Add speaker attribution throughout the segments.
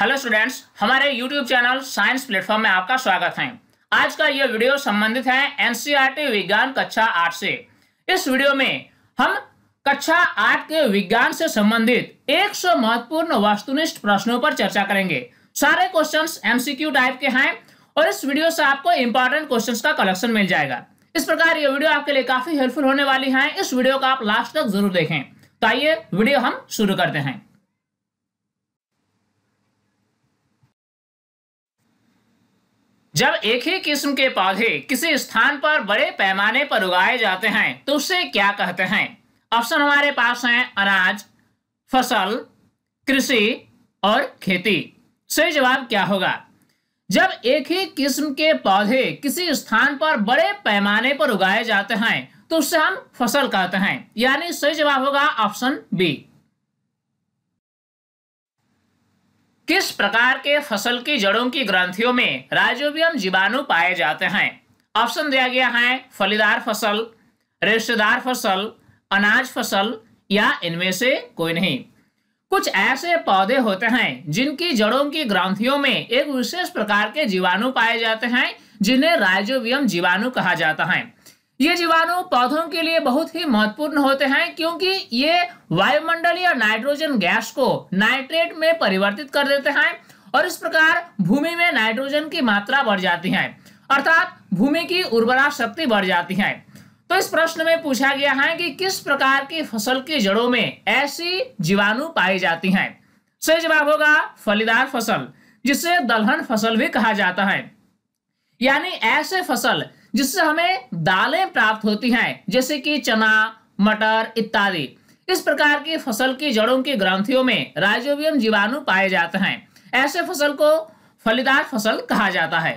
Speaker 1: hello students हमारे YouTube channel Science Platform में आपका स्वागत है आज का यह वीडियो संबंधित है एनसीईआरटी e विज्ञान कक्षा आठ से इस वीडियो में हम कक्षा आठ के विज्ञान से संबंधित 100 महत्वपूर्ण वास्तुनिष्ठ प्रश्नों पर चर्चा करेंगे सारे क्वेश्चंस एमसीक्यू टाइप के हैं और इस वीडियो से आपको इंपॉर्टेंट क्वेश्चन का कलेक्शन मिल जाएगा इस प्रकार ये वीडियो आपके लिए काफी हेल्पफुल होने वाली है इस वीडियो को आप लास्ट तक जरूर देखें तो आइए वीडियो हम शुरू करते हैं जब एक ही किस्म के पौधे किसी स्थान पर बड़े पैमाने पर उगाए जाते हैं तो उसे क्या कहते हैं ऑप्शन हमारे पास हैं अनाज फसल कृषि और खेती सही जवाब क्या होगा जब एक ही किस्म के पौधे किसी स्थान पर बड़े पैमाने पर उगाए जाते हैं तो उसे हम फसल कहते हैं यानी सही जवाब होगा ऑप्शन बी किस प्रकार के फसल की जड़ों की ग्रंथियों में राइजोबियम जीवाणु पाए जाते हैं ऑप्शन दिया गया है फलीदार फसल रेशेदार फसल अनाज फसल या इनमें से कोई नहीं कुछ ऐसे पौधे होते हैं जिनकी जड़ों की ग्रंथियों में एक विशेष प्रकार के जीवाणु पाए जाते हैं जिन्हें राइजोबियम जीवाणु कहा जाता है ये जीवाणु पौधों के लिए बहुत ही महत्वपूर्ण होते हैं क्योंकि ये वायुमंडलीय नाइट्रोजन गैस को नाइट्रेट में परिवर्तित कर देते हैं और इस प्रकार भूमि में नाइट्रोजन की मात्रा बढ़ जाती है अर्थात भूमि की उर्वरा शक्ति बढ़ जाती है तो इस प्रश्न में पूछा गया है कि किस प्रकार की फसल की जड़ों में ऐसी जीवाणु पाई जाती हैं सही जवाब होगा फलीदार फसल जिसे दलहन फसल भी कहा जाता है यानी ऐसे फसल जिससे हमें दालें प्राप्त होती हैं जैसे कि चना मटर इत्यादि इस प्रकार की फसल की जड़ों की ग्रंथियों में राइजोबियम जीवाणु पाए जाते हैं ऐसे फसल को फलीदार फसल कहा जाता है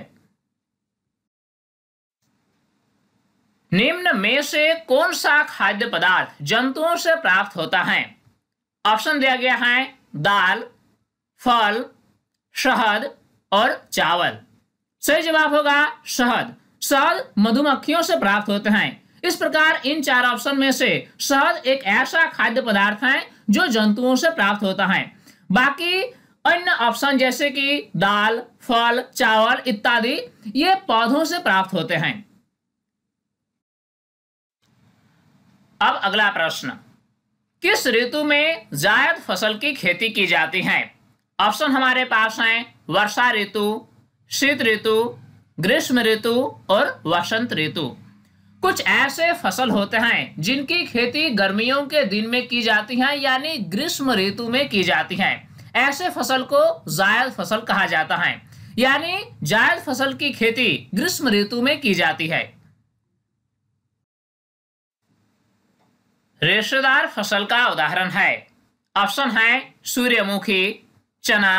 Speaker 1: निम्न में से कौन सा खाद्य पदार्थ जंतुओं से प्राप्त होता है ऑप्शन दिया गया है दाल फल शहद और चावल सही जवाब होगा शहद शहद मधुमक्खियों से प्राप्त होते हैं इस प्रकार इन चार ऑप्शन में से शहद एक ऐसा खाद्य पदार्थ है जो जंतुओं से प्राप्त होता है बाकी अन्य ऑप्शन जैसे कि दाल फल चावल इत्यादि ये पौधों से प्राप्त होते हैं अब अगला प्रश्न किस ऋतु में जायद फसल की खेती की जाती है ऑप्शन हमारे पास हैं वर्षा ऋतु शीत ऋतु ग्रीष्म ऋतु और वसंत ऋतु कुछ ऐसे फसल होते हैं जिनकी खेती गर्मियों के दिन में की जाती है यानी ग्रीष्म ऋतु में की जाती है ऐसे फसल को जायद फसल कहा जाता है यानी जायद फसल की खेती ग्रीष्म ऋतु में की जाती है रेशेदार फसल का उदाहरण है ऑप्शन है सूर्यमुखी चना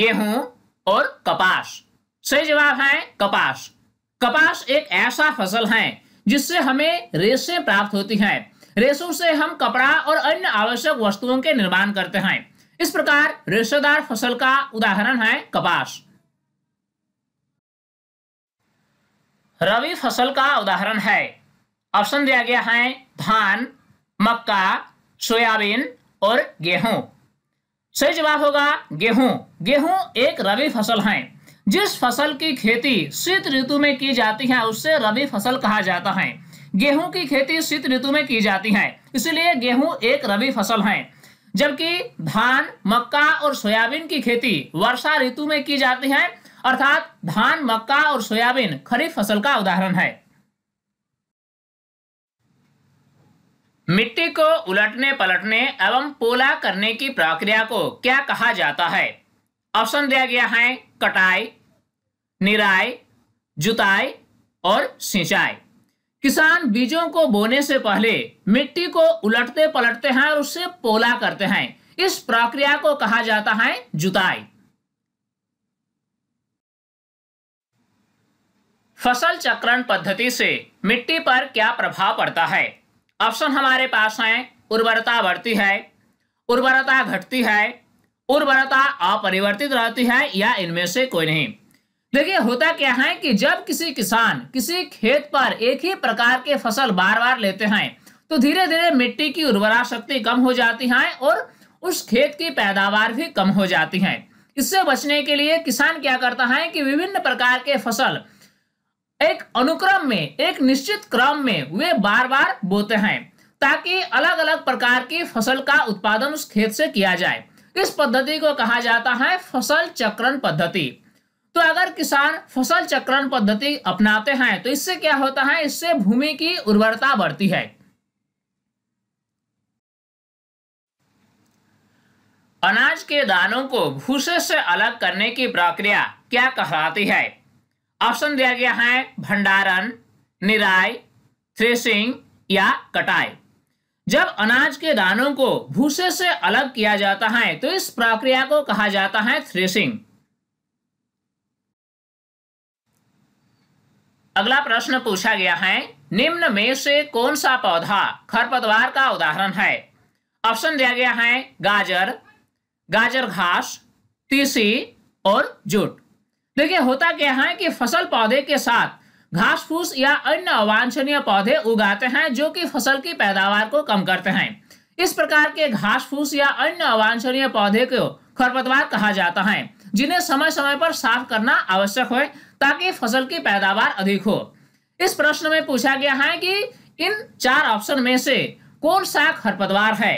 Speaker 1: गेहूं और कपास सही जवाब है कपास कपास एक ऐसा फसल है जिससे हमें रेशे प्राप्त होती हैं रेशों से हम कपड़ा और अन्य आवश्यक वस्तुओं के निर्माण करते हैं इस प्रकार रेशेदार फसल का उदाहरण है कपास रवि फसल का उदाहरण है ऑप्शन दिया गया है धान मक्का सोयाबीन और गेहूं सही जवाब होगा गेहूं गेहूं एक रवि फसल है जिस फसल की खेती शीत ऋतु में की जाती है उससे रबी फसल कहा जाता है गेहूं की खेती शीत ऋतु में की जाती है इसलिए गेहूं एक रबी फसल है जबकि धान मक्का और सोयाबीन की खेती वर्षा ऋतु में की जाती है अर्थात धान मक्का और सोयाबीन खरीफ फसल का उदाहरण है मिट्टी को उलटने पलटने एवं पोला करने की प्रक्रिया को क्या कहा जाता है ऑप्शन दिया गया है कटाई निराई जुताई और सिंचाई किसान बीजों को बोने से पहले मिट्टी को उलटते पलटते हैं और उससे पोला करते हैं इस प्रक्रिया को कहा जाता है जुताई फसल चक्रण पद्धति से मिट्टी पर क्या प्रभाव पड़ता है ऑप्शन हमारे पास है उर्वरता बढ़ती है उर्वरता घटती है उर्वरता अपरिवर्तित रहती है या इनमें से कोई नहीं देखिए होता क्या है कि जब किसी किसान किसी खेत पर एक ही प्रकार के फसल बार बार लेते हैं तो धीरे धीरे मिट्टी की उर्वरा शक्ति कम हो जाती है और उस खेत की पैदावार भी कम हो जाती है इससे बचने के लिए किसान क्या करता है कि विभिन्न प्रकार के फसल एक अनुक्रम में एक निश्चित क्रम में वे बार बार बोते हैं ताकि अलग अलग प्रकार की फसल का उत्पादन उस खेत से किया जाए इस पद्धति को कहा जाता है फसल चक्रण पद्धति तो अगर किसान फसल चक्रण पद्धति अपनाते हैं तो इससे क्या होता है इससे भूमि की उर्वरता बढ़ती है अनाज के दानों को भूसे से अलग करने की प्रक्रिया क्या कहलाती है ऑप्शन दिया गया है भंडारण निराई थ्रेसिंग या कटाई जब अनाज के दानों को भूसे से अलग किया जाता है तो इस प्रक्रिया को कहा जाता है थ्रेसिंग अगला प्रश्न पूछा गया है निम्न में से कौन सा पौधा खरपतवार का उदाहरण है ऑप्शन दिया गया है गाजर गाजर घास तीसी और जूट देखिए होता क्या है कि फसल पौधे के साथ घास फूस या अन्य अवांछनीय पौधे उगाते हैं जो कि फसल की पैदावार को कम करते हैं इस प्रकार के घास फूस या अन्य अवांछनीय पौधे को खरपतवार कहा जाता है जिन्हें समय समय पर साफ करना आवश्यक हो ताकि फसल की पैदावार अधिक हो इस प्रश्न में पूछा गया है कि इन चार ऑप्शन में से कौन सा खरपतवार है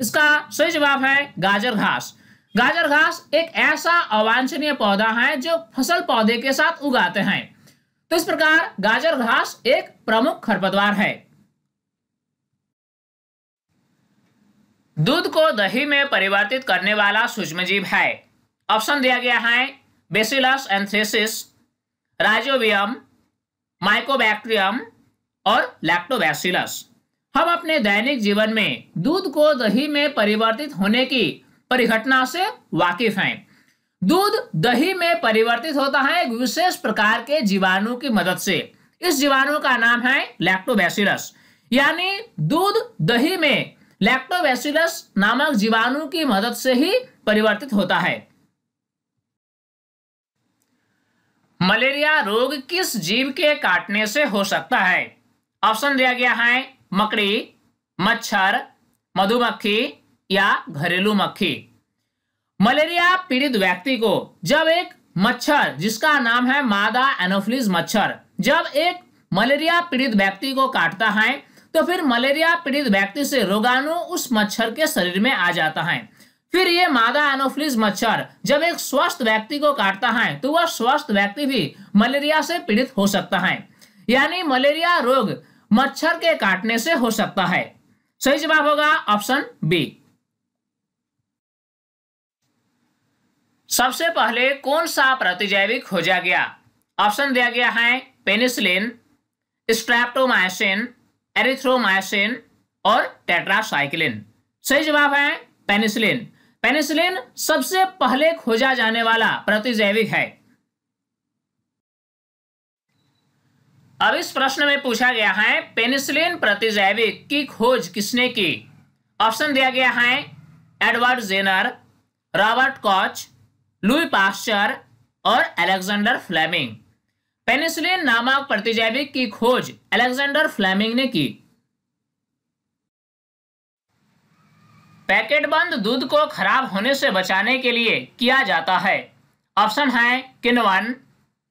Speaker 1: इसका सही जवाब है गाजर घास गाजर घास एक ऐसा अवांछनीय पौधा है जो फसल पौधे के साथ उगाते हैं तो इस प्रकार गाजर घास एक प्रमुख खरपतवार है दूध को दही में परिवर्तित करने वाला सूक्ष्मजीव है ऑप्शन दिया गया है बेसिलस एंथ्रेसिस राइजोबियम माइकोबैक्ट्रियम और लैक्टोबैसिलस हम अपने दैनिक जीवन में दूध को दही में परिवर्तित होने की परिघटना से वाकिफ हैं दूध दही में परिवर्तित होता है एक विशेष प्रकार के जीवाणु की मदद से इस जीवाणु का नाम है लैक्टोबैसिलस यानी दूध दही में लैक्टोबैसिलस नामक जीवाणु की मदद से ही परिवर्तित होता है मलेरिया रोग किस जीव के काटने से हो सकता है ऑप्शन दिया गया है मकड़ी मच्छर मधुमक्खी या घरेलू मक्खी मलेरिया पीड़ित व्यक्ति को जब एक मच्छर जिसका नाम है मादा एनोफिलिस मच्छर जब एक मलेरिया पीड़ित व्यक्ति को काटता है तो फिर मलेरिया पीड़ित व्यक्ति से रोगाणु उस मच्छर के शरीर में आ जाता है फिर ये मादा एनोफिलिस मच्छर जब एक स्वस्थ व्यक्ति को काटता है तो वह स्वस्थ व्यक्ति भी मलेरिया से पीड़ित हो सकता है यानी मलेरिया रोग मच्छर के काटने से हो सकता है सही जवाब होगा ऑप्शन बी सबसे पहले कौन सा प्रतिजैविक खोजा गया ऑप्शन दिया गया है पेनिसिलिन स्ट्रैप्टोमाइसिन एरिथ्रोमायसिन और टेट्रासाइक्लिन सही जवाब है पेनिसिलिन पेनिसिलिन सबसे पहले खोजा जाने वाला प्रतिजैविक है अब इस प्रश्न में पूछा गया है पेनिसिलिन प्रतिजैविक की खोज किसने की ऑप्शन दिया गया है Edward Jenner Robert Koch Louis Pasteur और अलेक्जेंडर फ्लेमिंग पेनिसिलिन नामक प्रतिजैविक की खोज अलेक्जेंडर फ्लेमिंग ने की पैकेट बंद दूध को खराब होने से बचाने के लिए किया जाता है ऑप्शन है किनवन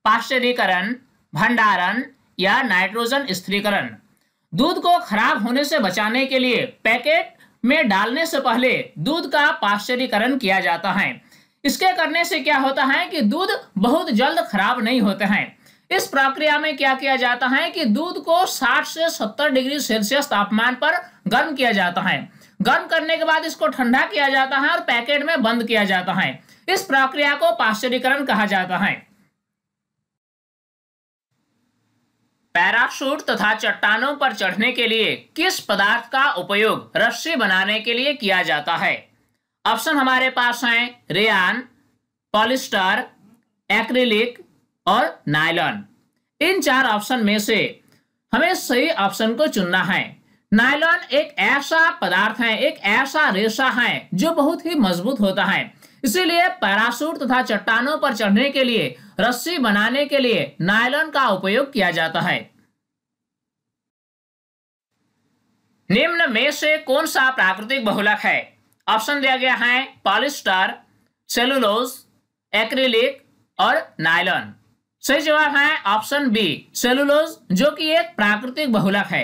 Speaker 1: पाश्चरीकरण भंडारण या नाइट्रोजन स्थिरीकरण दूध को खराब होने से बचाने के लिए पैकेट में डालने से पहले दूध का पाश्चरीकरण किया जाता है इसके करने से क्या होता है कि दूध बहुत जल्द खराब नहीं होते हैं इस प्रक्रिया में क्या किया जाता है कि दूध को 60 से 70 डिग्री सेल्सियस तापमान पर गर्म किया जाता है गर्म करने के बाद इसको ठंडा किया जाता है और पैकेट में बंद किया जाता है इस प्रक्रिया को पाश्चरीकरण कहा जाता है पैराशूट तथा चट्टानों पर चढ़ने के लिए किस पदार्थ का उपयोग रस्सी बनाने के लिए किया जाता है ऑप्शन हमारे पास हैं रेन पॉलिस्टर एक्रिलिक और नायलॉन इन चार ऑप्शन में से हमें सही ऑप्शन को चुनना है नायलॉन एक ऐसा पदार्थ है एक ऐसा रेशा है जो बहुत ही मजबूत होता है इसीलिए पैरासूट तथा चट्टानों पर चढ़ने के लिए रस्सी बनाने के लिए नायलॉन का उपयोग किया जाता है निम्न में से कौन सा प्राकृतिक बहुलक है ऑप्शन दिया गया है पॉलिस्टार सेलुलोज एक्रिलिक और नायलॉन सही जवाब है ऑप्शन बी सेलुलोज जो कि एक प्राकृतिक बहुलक है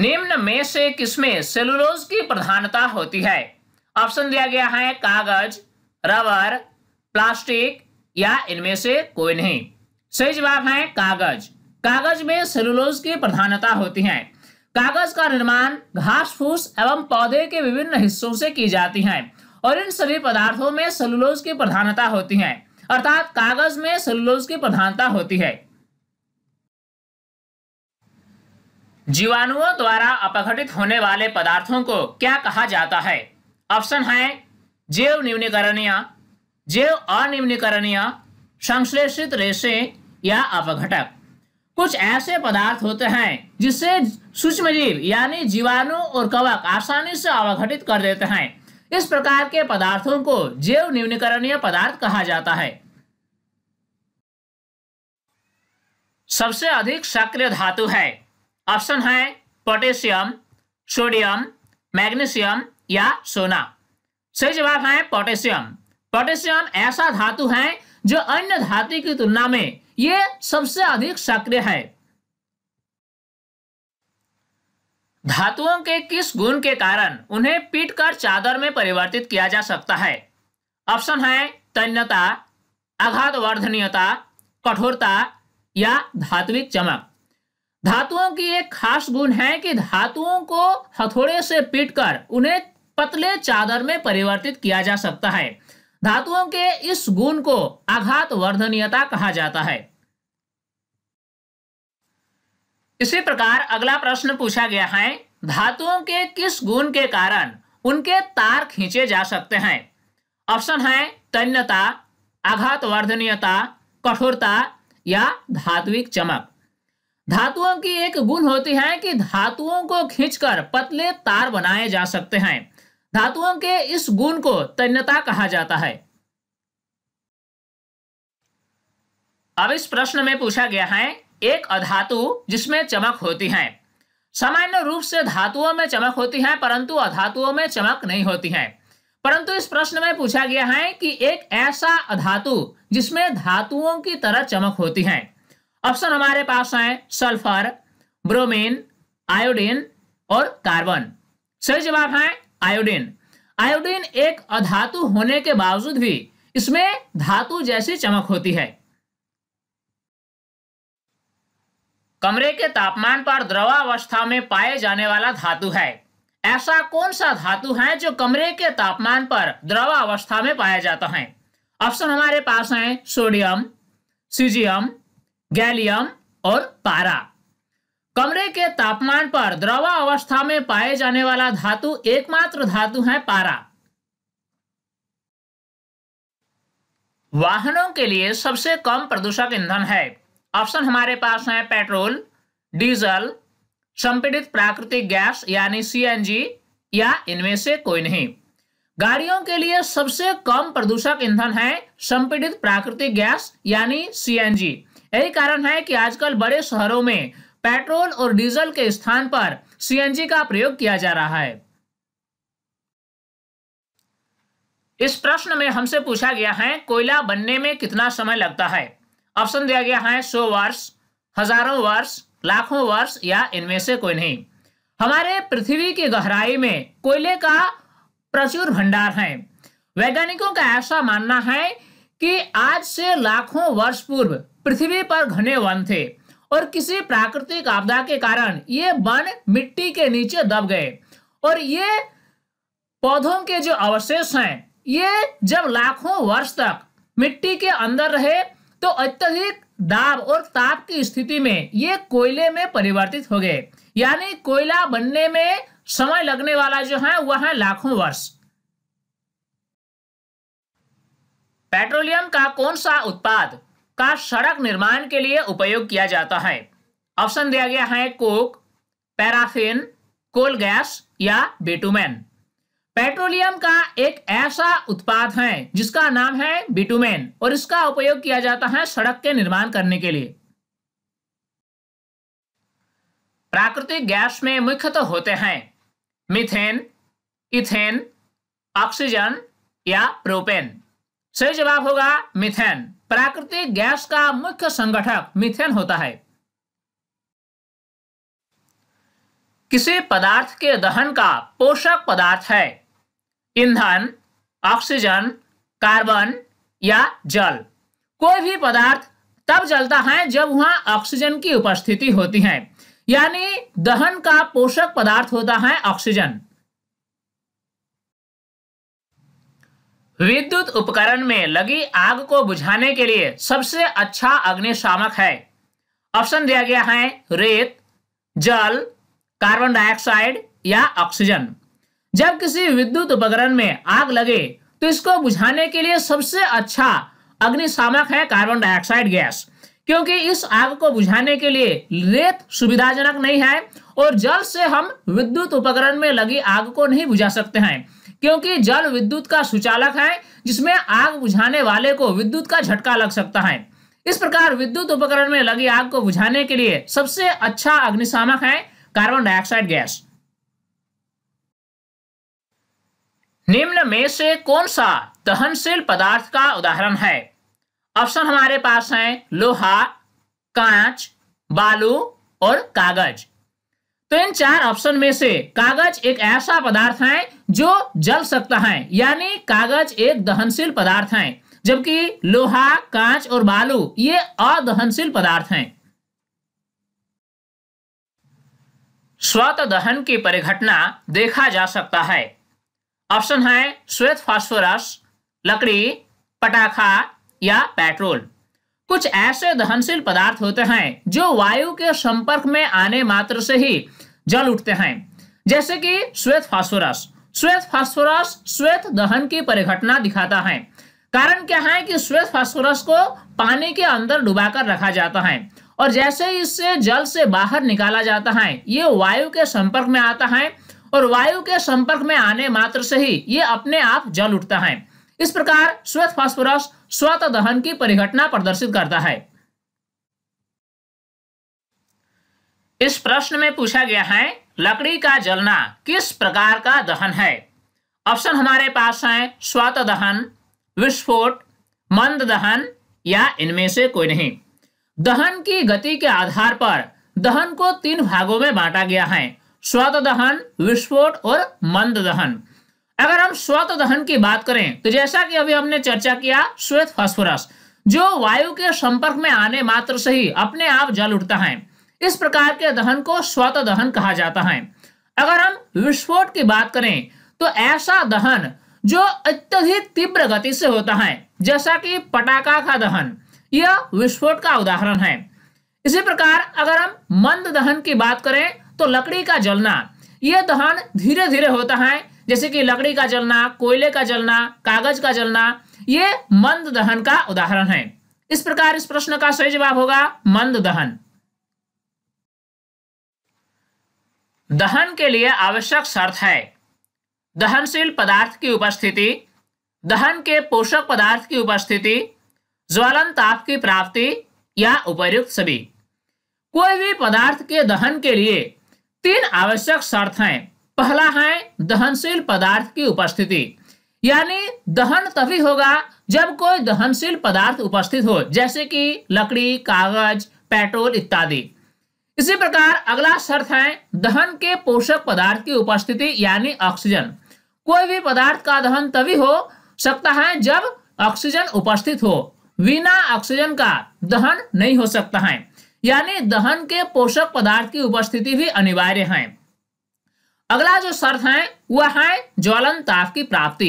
Speaker 1: निम्न में से किसमें सेलुलोज की प्रधानता होती है ऑप्शन दिया गया है कागज रबर प्लास्टिक या इनमें से कोई नहीं सही जवाब है कागज कागज में सेलुलोज की प्रधानता होती है कागज का निर्माण घास फूस एवं पौधे के विभिन्न हिस्सों से की जाती है और इन सभी पदार्थों में सेलुलोज की प्रधानता होती है अर्थात कागज में सेलुलोज की प्रधानता होती है जीवाणुओं द्वारा अपघटित होने वाले पदार्थों को क्या कहा जाता है ऑप्शन है जैव न्यूनीकरणीय जैव अन्यूनीकरणीय संश्लेषित रेशे या अपघटक कुछ ऐसे पदार्थ होते हैं जिससे सूक्ष्म जीव यानी जीवाणु और कवक आसानी से अवघटित कर देते हैं इस प्रकार के पदार्थों को जैव न्यूनीकरणीय पदार्थ कहा जाता है सबसे अधिक सक्रिय धातु है ऑप्शन है पोटेशियम सोडियम मैग्नीशियम या सोना सही जवाब है पोटेशियम पोटेशियम ऐसा धातु है जो अन्य धातु की तुलना में ये सबसे अधिक सक्रिय है धातुओं के किस गुण के कारण उन्हें पीटकर चादर में परिवर्तित किया जा सकता है ऑप्शन है तन्यता आघात वर्धनीयता कठोरता या धात्विक चमक धातुओं की एक खास गुण है कि धातुओं को हथौड़े से पीटकर उन्हें पतले चादर में परिवर्तित किया जा सकता है धातुओं के इस गुण को आघात वर्धनीयता कहा जाता है इसी प्रकार अगला प्रश्न पूछा गया है धातुओं के किस गुण के कारण उनके तार खींचे जा सकते हैं ऑप्शन है तन्यता आघात वर्धनीयता कठोरता या धात्विक चमक धातुओं की एक गुण होती है कि धातुओं को खींचकर पतले तार बनाए जा सकते हैं धातुओं के इस गुण को तन्यता कहा जाता है अब इस प्रश्न में पूछा गया है एक अधातु जिसमें चमक होती है सामान्य रूप से धातुओं में चमक होती है परंतु अधातुओं में चमक नहीं होती है परंतु इस प्रश्न में पूछा गया है कि एक ऐसा अधातु जिसमें धातुओं की तरह चमक होती है ऑप्शन हमारे पास है सल्फर ब्रोमीन आयोडीन और कार्बन सही जवाब है आयोडीन आयोडीन एक अधातु होने के बावजूद भी इसमें धातु जैसी चमक होती है कमरे के तापमान पर द्रवावस्था में पाए जाने वाला धातु है ऐसा कौन सा धातु है जो कमरे के तापमान पर द्रवावस्था में पाया जाता है ऑप्शन हमारे पास हैं सोडियम सीजियम गैलियम और पारा कमरे के तापमान पर द्रवा अवस्था में पाए जाने वाला धातु एकमात्र धातु है पारा वाहनों के लिए सबसे कम प्रदूषक ईंधन है ऑप्शन हमारे पास है पेट्रोल डीजल संपीड़ित प्राकृतिक गैस यानी सीएनजी या इनमें से कोई नहीं गाड़ियों के लिए सबसे कम प्रदूषक ईंधन है संपीड़ित प्राकृतिक गैस यानी सीएनजी यही कारण है कि आजकल बड़े शहरों में पेट्रोल और डीजल के स्थान पर सीएनजी का प्रयोग किया जा रहा है इस प्रश्न में हमसे पूछा गया है कोयला बनने में कितना समय लगता है ऑप्शन दिया गया है सौ वर्ष हजारों वर्ष लाखों वर्ष या इनमें से कोई नहीं हमारे पृथ्वी की गहराई में कोयले का प्रचुर भंडार है वैज्ञानिकों का ऐसा मानना है कि आज से लाखों वर्ष पूर्व पृथ्वी पर घने वन थे और किसी प्राकृतिक आपदा के कारण ये वन मिट्टी के नीचे दब गए और ये पौधों के जो अवशेष हैं ये जब लाखों वर्ष तक मिट्टी के अंदर रहे तो अत्यधिक दाब और ताप की स्थिति में ये कोयले में परिवर्तित हो गए यानी कोयला बनने में समय लगने वाला जो है वह है लाखों वर्ष पेट्रोलियम का कौन सा उत्पाद का सड़क निर्माण के लिए उपयोग किया जाता है ऑप्शन दिया गया है कोक पैराफिन कोल गैस या बिटुमेन पेट्रोलियम का एक ऐसा उत्पाद है जिसका नाम है बिटुमेन और इसका उपयोग किया जाता है सड़क के निर्माण करने के लिए प्राकृतिक गैस में मुख्य तो होते हैं मिथेन इथेन ऑक्सीजन या प्रोपेन सही जवाब होगा मिथेन प्राकृतिक गैस का मुख्य संगठक मिथेन होता है किसी पदार्थ के दहन का पोषक पदार्थ है ईंधन ऑक्सीजन कार्बन या जल कोई भी पदार्थ तब जलता है जब वहां ऑक्सीजन की उपस्थिति होती है यानी दहन का पोषक पदार्थ होता है ऑक्सीजन विद्युत उपकरण में लगी आग को बुझाने के लिए सबसे अच्छा अग्निशामक है ऑप्शन दिया गया है रेत जल कार्बन डाइऑक्साइड या ऑक्सीजन जब किसी विद्युत उपकरण में आग लगे तो इसको बुझाने के लिए सबसे अच्छा अग्निशामक है कार्बन डाइऑक्साइड गैस क्योंकि इस आग को बुझाने के लिए रेत सुविधाजनक नहीं है और जल से हम विद्युत उपकरण में लगी आग को नहीं बुझा सकते हैं क्योंकि जल विद्युत का सुचालक है जिसमें आग बुझाने वाले को विद्युत का झटका लग सकता है इस प्रकार विद्युत उपकरण में लगी आग को बुझाने के लिए सबसे अच्छा अग्निशामक है कार्बन डाइऑक्साइड गैस निम्न में से कौन सा दहनशील पदार्थ का उदाहरण है ऑप्शन हमारे पास हैं लोहा कांच बालू और कागज तो इन चार ऑप्शन में से कागज एक ऐसा पदार्थ है जो जल सकता है यानी कागज एक दहनशील पदार्थ है जबकि लोहा कांच और बालू ये अदहनशील पदार्थ हैं स्वत दहन की परिघटना देखा जा सकता है ऑप्शन है श्वेत फास्फोरस लकड़ी पटाखा या पेट्रोल कुछ ऐसे दहनशील पदार्थ होते हैं जो वायु के संपर्क में आने मात्र से ही जल उठते हैं जैसे कि श्वेत फास्फोरस श्वेत फास्फोरस श्वेत दहन की परिघटना दिखाता है कारण क्या है कि श्वेत फास्फोरस को पानी के अंदर डुबाकर रखा जाता है और जैसे ही इससे जल से बाहर निकाला जाता है ये वायु के संपर्क में आता है और वायु के संपर्क में आने मात्र से ही ये अपने आप जल उठता है इस प्रकार श्वेत फास्फोरस स्वत दहन की परिघटना प्रदर्शित करता है इस प्रश्न में पूछा गया है लकड़ी का जलना किस प्रकार का दहन है ऑप्शन हमारे पास है स्वात दहन विस्फोट मंद दहन या इनमें से कोई नहीं दहन की गति के आधार पर दहन को तीन भागों में बांटा गया है स्वात दहन विस्फोट और मंद दहन अगर हम श्वेत दहन की बात करें तो जैसा कि अभी हमने चर्चा किया श्वेत फास्फोरस जो वायु के संपर्क में आने मात्र से ही अपने आप जल उठता है इस प्रकार के दहन को स्वत दहन कहा जाता है अगर हम विस्फोट की बात करें तो ऐसा दहन जो अत्यधिक तीव्र गति से होता है जैसा कि पटाखा का दहन यह विस्फोट का उदाहरण है इसी प्रकार अगर हम मंद दहन की बात करें तो लकड़ी का जलना यह दहन धीरे धीरे होता है जैसे कि लकड़ी का जलना कोयले का जलना कागज का जलना ये मंद दहन का उदाहरण है इस प्रकार इस प्रश्न का सही जवाब होगा मंद दहन दहन के लिए आवश्यक शर्त है दहनशील पदार्थ की उपस्थिति दहन के पोषक पदार्थ की उपस्थिति ज्वलन ताप की प्राप्ति या उपयुक्त सभी कोई भी पदार्थ के दहन के लिए तीन आवश्यक शर्त हैं पहला है दहनशील पदार्थ की उपस्थिति यानी दहन तभी होगा जब कोई दहनशील पदार्थ उपस्थित हो जैसे कि लकड़ी कागज पेट्रोल इत्यादि इसी प्रकार अगला शर्त है दहन के पोषक पदार्थ की उपस्थिति यानी ऑक्सीजन कोई भी पदार्थ का दहन तभी हो सकता है जब ऑक्सीजन उपस्थित हो बिना ऑक्सीजन का दहन नहीं हो सकता है यानी दहन के पोषक पदार्थ की उपस्थिति भी अनिवार्य है अगला जो शर्त है वह है ज्वलन ताप की प्राप्ति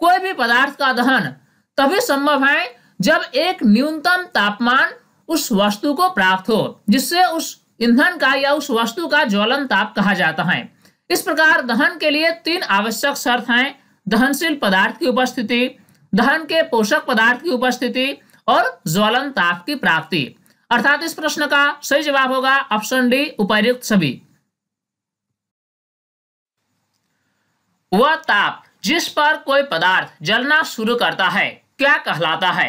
Speaker 1: कोई भी पदार्थ का दहन तभी संभव है जब एक न्यूनतम तापमान उस वस्तु को प्राप्त हो जिससे उस ईंधन का या उस वस्तु का ज्वलन ताप कहा जाता है इस प्रकार दहन के लिए तीन आवश्यक शर्त हैं दहनशील पदार्थ की उपस्थिति दहन के पोषक पदार्थ की उपस्थिति और ज्वलन ताप की प्राप्ति अर्थात इस प्रश्न का सही जवाब होगा ऑप्शन डी उपायुक्त सभी वह ताप जिस पर कोई पदार्थ जलना शुरू करता है क्या कहलाता है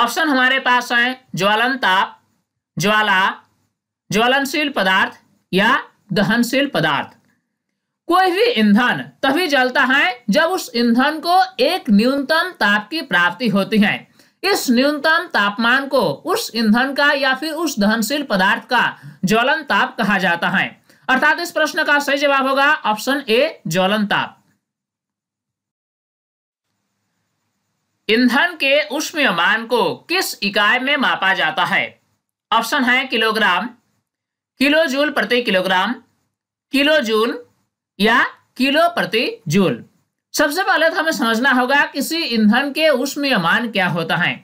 Speaker 1: ऑप्शन हमारे पास है ज्वालन ताप ज्वाला ज्वलनशील पदार्थ या दहनशील पदार्थ कोई भी ईंधन तभी जलता है जब उस ईंधन को एक न्यूनतम ताप की प्राप्ति होती है इस न्यूनतम तापमान को उस ईंधन का या फिर उस दहनशील पदार्थ का ज्वलन ताप कहा जाता है अर्थात इस प्रश्न का सही जवाब होगा ऑप्शन ए ज्वलन ताप ईंधन के उष्मीयमान को किस इकाई में मापा जाता है ऑप्शन है किलोग्राम किलो जूल प्रति किलोग्राम किलो जूल या किलो प्रति जूल सबसे पहले तो हमें समझना होगा किसी ईंधन के उष्मीयमान क्या होता है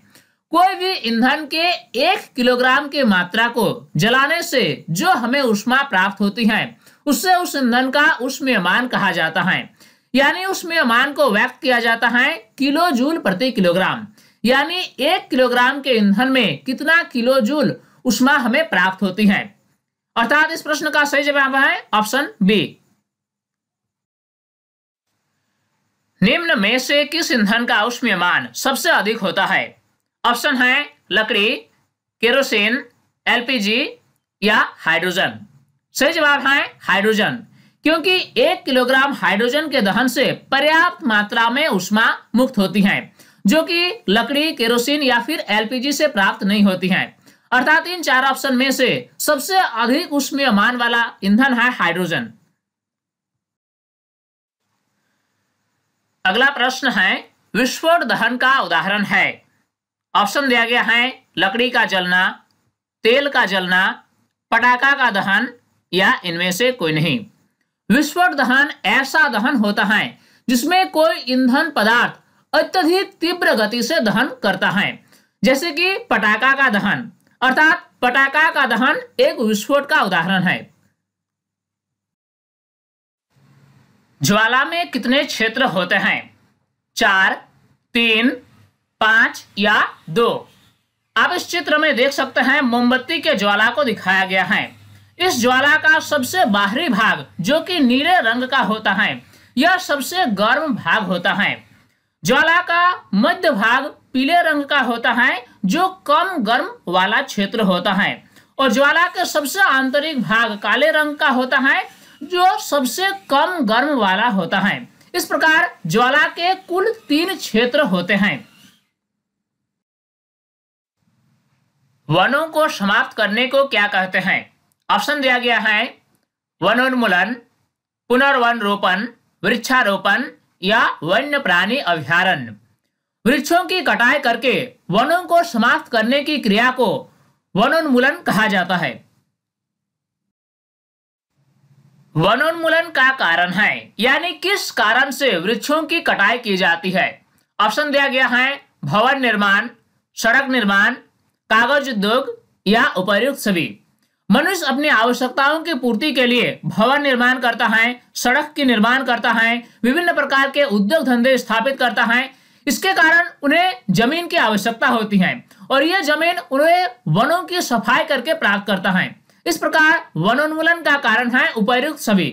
Speaker 1: कोई भी ईंधन के एक किलोग्राम की मात्रा को जलाने से जो हमें उष्मा प्राप्त होती है उससे उस ईंधन का उष्मान कहा जाता है यानी उष्मान को व्यक्त किया जाता है किलो जूल प्रति किलोग्राम यानी एक किलोग्राम के ईंधन में कितना किलो जूल उष्मा हमें प्राप्त होती है अर्थात इस प्रश्न का सही जवाब है ऑप्शन बी निम्न में से किस ईंधन का उष्मान सबसे अधिक होता है ऑप्शन है लकड़ी केरोसिन एलपीजी या हाइड्रोजन सही जवाब है हाइड्रोजन क्योंकि एक किलोग्राम हाइड्रोजन के दहन से पर्याप्त मात्रा में उष्मा मुक्त होती है जो कि लकड़ी केरोसिन या फिर एलपीजी से प्राप्त नहीं होती है अर्थात इन चार ऑप्शन में से सबसे अधिक उष्मीय मान वाला ईंधन है हाइड्रोजन अगला प्रश्न है विस्फोट दहन का उदाहरण है ऑप्शन दिया गया है लकड़ी का जलना तेल का जलना पटाखा का दहन या इनमें से कोई नहीं विस्फोट दहन ऐसा दहन होता है जिसमें कोई ईंधन पदार्थ अत्यधिक तीव्र गति से दहन करता है जैसे कि पटाखा का दहन अर्थात पटाखा का दहन एक विस्फोट का उदाहरण है ज्वाला में कितने क्षेत्र होते हैं चार तीन पांच या दो आप इस चित्र में देख सकते हैं मोमबत्ती के ज्वाला को दिखाया गया है इस ज्वाला का सबसे बाहरी भाग जो कि नीले रंग का होता है यह सबसे गर्म भाग होता है ज्वाला का मध्य भाग पीले रंग का होता है जो कम गर्म वाला क्षेत्र होता है और ज्वाला के सबसे आंतरिक भाग काले रंग का होता है जो सबसे कम गर्म वाला होता है इस प्रकार ज्वाला के कुल तीन क्षेत्र होते हैं वनों को समाप्त करने को क्या कहते हैं ऑप्शन दिया गया है वनोन्मूलन पुनर्वन रोपण वृक्षारोपण या वन्य प्राणी अभ्यारण्य वृक्षों की कटाई करके वनों को समाप्त करने की क्रिया को वनोन्मूलन कहा जाता है वनोन्मूलन का कारण है यानी किस कारण से वृक्षों की कटाई की जाती है ऑप्शन दिया गया है भवन निर्माण सड़क निर्माण कागज उद्योग या उपयुक्त सभी मनुष्य अपनी आवश्यकताओं की पूर्ति के लिए भवन निर्माण करता है सड़क की निर्माण करता है विभिन्न प्रकार के उद्योग धंधे स्थापित करता है इसके कारण उन्हें जमीन की आवश्यकता होती है और यह जमीन उन्हें वनों की सफाई करके प्राप्त करता है इस प्रकार वनोन्मूलन का कारण है उपयुक्त सभी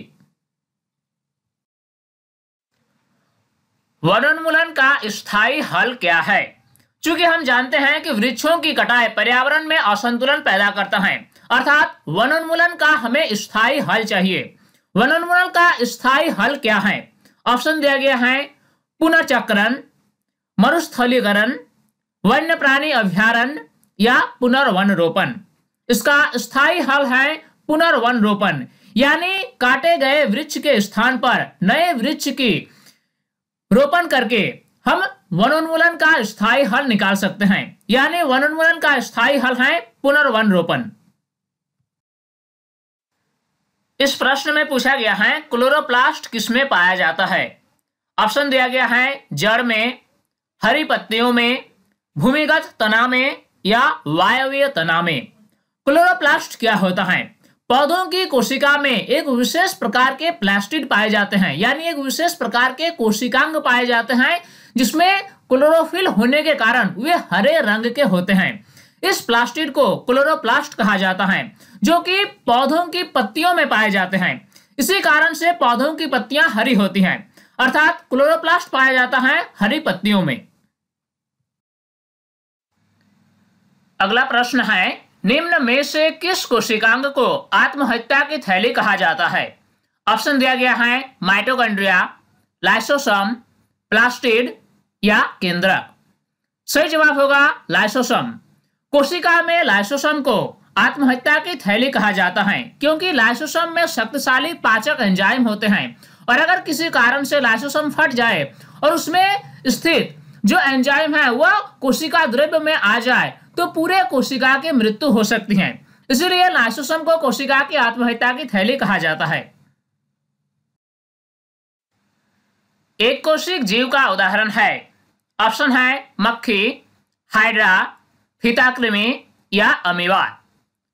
Speaker 1: वनोन्मूलन का स्थायी हल क्या है चूंकि हम जानते हैं कि वृक्षों की कटाई पर्यावरण में असंतुलन पैदा करता है अर्थात वनोन्मूलन का हमें स्थायी हल चाहिए वनोन्मूलन का स्थायी हल क्या है ऑप्शन दिया गया है पुनर्चक्रण मरुस्थलीकरण वन्य प्राणी अभ्यारण्य या पुनर्वन रोपण इसका स्थायी हल है पुनर्वन रोपण यानी काटे गए वृक्ष के स्थान पर नए वृक्ष की रोपण करके हम वनोन्मूलन का स्थायी हल निकाल सकते हैं यानी वनोन्मूलन का स्थायी हल है पुनर्वन रोपण इस प्रश्न में पूछा गया है क्लोरोप्लास्ट किसमें पाया जाता है ऑप्शन दिया गया है जड़ में हरी पत्तियों में भूमिगत तना में या वायवीय तना में क्लोरोप्लास्ट क्या होता है पौधों की कोशिका में एक विशेष प्रकार के प्लास्टिड पाए जाते हैं यानी एक विशेष प्रकार के कोशिकांग पाए जाते हैं जिसमें क्लोरोफिल होने के कारण वे हरे रंग के होते हैं इस प्लास्टिड को क्लोरोप्लास्ट कहा जाता है जो कि पौधों की पत्तियों में पाए जाते हैं इसी कारण से पौधों की पत्तियां हरी होती हैं अर्थात क्लोरोप्लास्ट पाया जाता है हरी पत्तियों में अगला प्रश्न है निम्न में से किस कोशिकांग को आत्महत्या की थैली कहा जाता है ऑप्शन दिया गया है माइटोकंड्रिया लाइसोसम प्लास्टिड या केंद्रक सही जवाब होगा लाइसोसम कोशिका में लाइसोसम को आत्महत्या की थैली कहा जाता है क्योंकि लाइसोसम में शक्तिशाली पाचक एंजाइम होते हैं और अगर किसी कारण से लाइसोसम फट जाए और उसमें स्थित जो एंजाइम है वह कोशिका द्रव्य में आ जाए तो पूरे कोशिका की मृत्यु हो सकती है इसीलिए लाइसोसम को कोशिका की आत्महत्या की थैली कहा जाता है एक कोशिक जीव का उदाहरण है ऑप्शन है मक्खी हाइड्रा फीताकृमि या अमीबा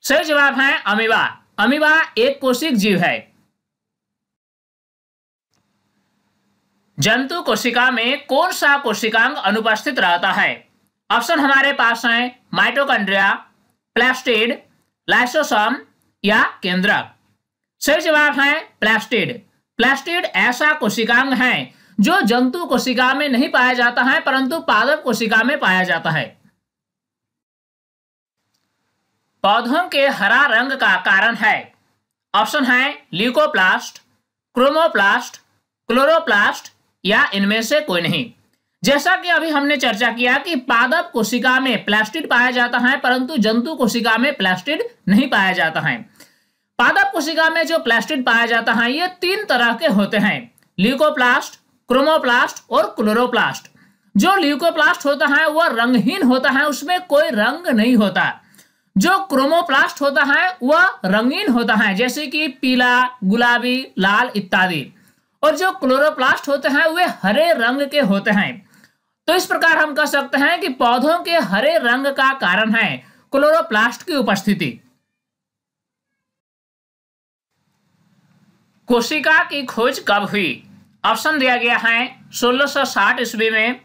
Speaker 1: सही जवाब है अमीबा अमीबा एक कोशिक जीव है जंतु कोशिका में कौन सा कोशिकांग अनुपस्थित रहता है ऑप्शन हमारे पास है माइटोकंड्रिया प्लास्टिड लाइसोसम या केंद्रक सही जवाब है प्लास्टिड प्लास्टिड ऐसा कोशिकांग है जो जंतु कोशिका में नहीं पाया जाता है परंतु पादप कोशिका में पाया जाता है पौधों के हरा रंग का कारण है ऑप्शन है ल्यूकोप्लास्ट क्रोमोप्लास्ट क्लोरोप्लास्ट या इनमें से कोई नहीं जैसा कि अभी हमने चर्चा किया कि पादप कोशिका में प्लास्टिड पाया जाता है परंतु जंतु कोशिका में प्लास्टिड नहीं पाया जाता है पादप कोशिका में जो प्लास्टिड पाया जाता है ये तीन तरह के होते हैं ल्यूकोप्लास्ट क्रोमोप्लास्ट और क्लोरोप्लास्ट जो ल्यूकोप्लास्ट होता है वह रंगहीन होता है उसमें कोई रंग नहीं होता जो क्रोमोप्लास्ट होता है वह रंगीन होता है जैसे कि पीला गुलाबी लाल इत्यादि और जो क्लोरोप्लास्ट होते हैं वे हरे रंग के होते हैं तो इस प्रकार हम कह सकते हैं कि पौधों के हरे रंग का कारण है क्लोरोप्लास्ट की उपस्थिति कोशिका की खोज कब हुई ऑप्शन दिया गया है सोलह साठ ईस्वी में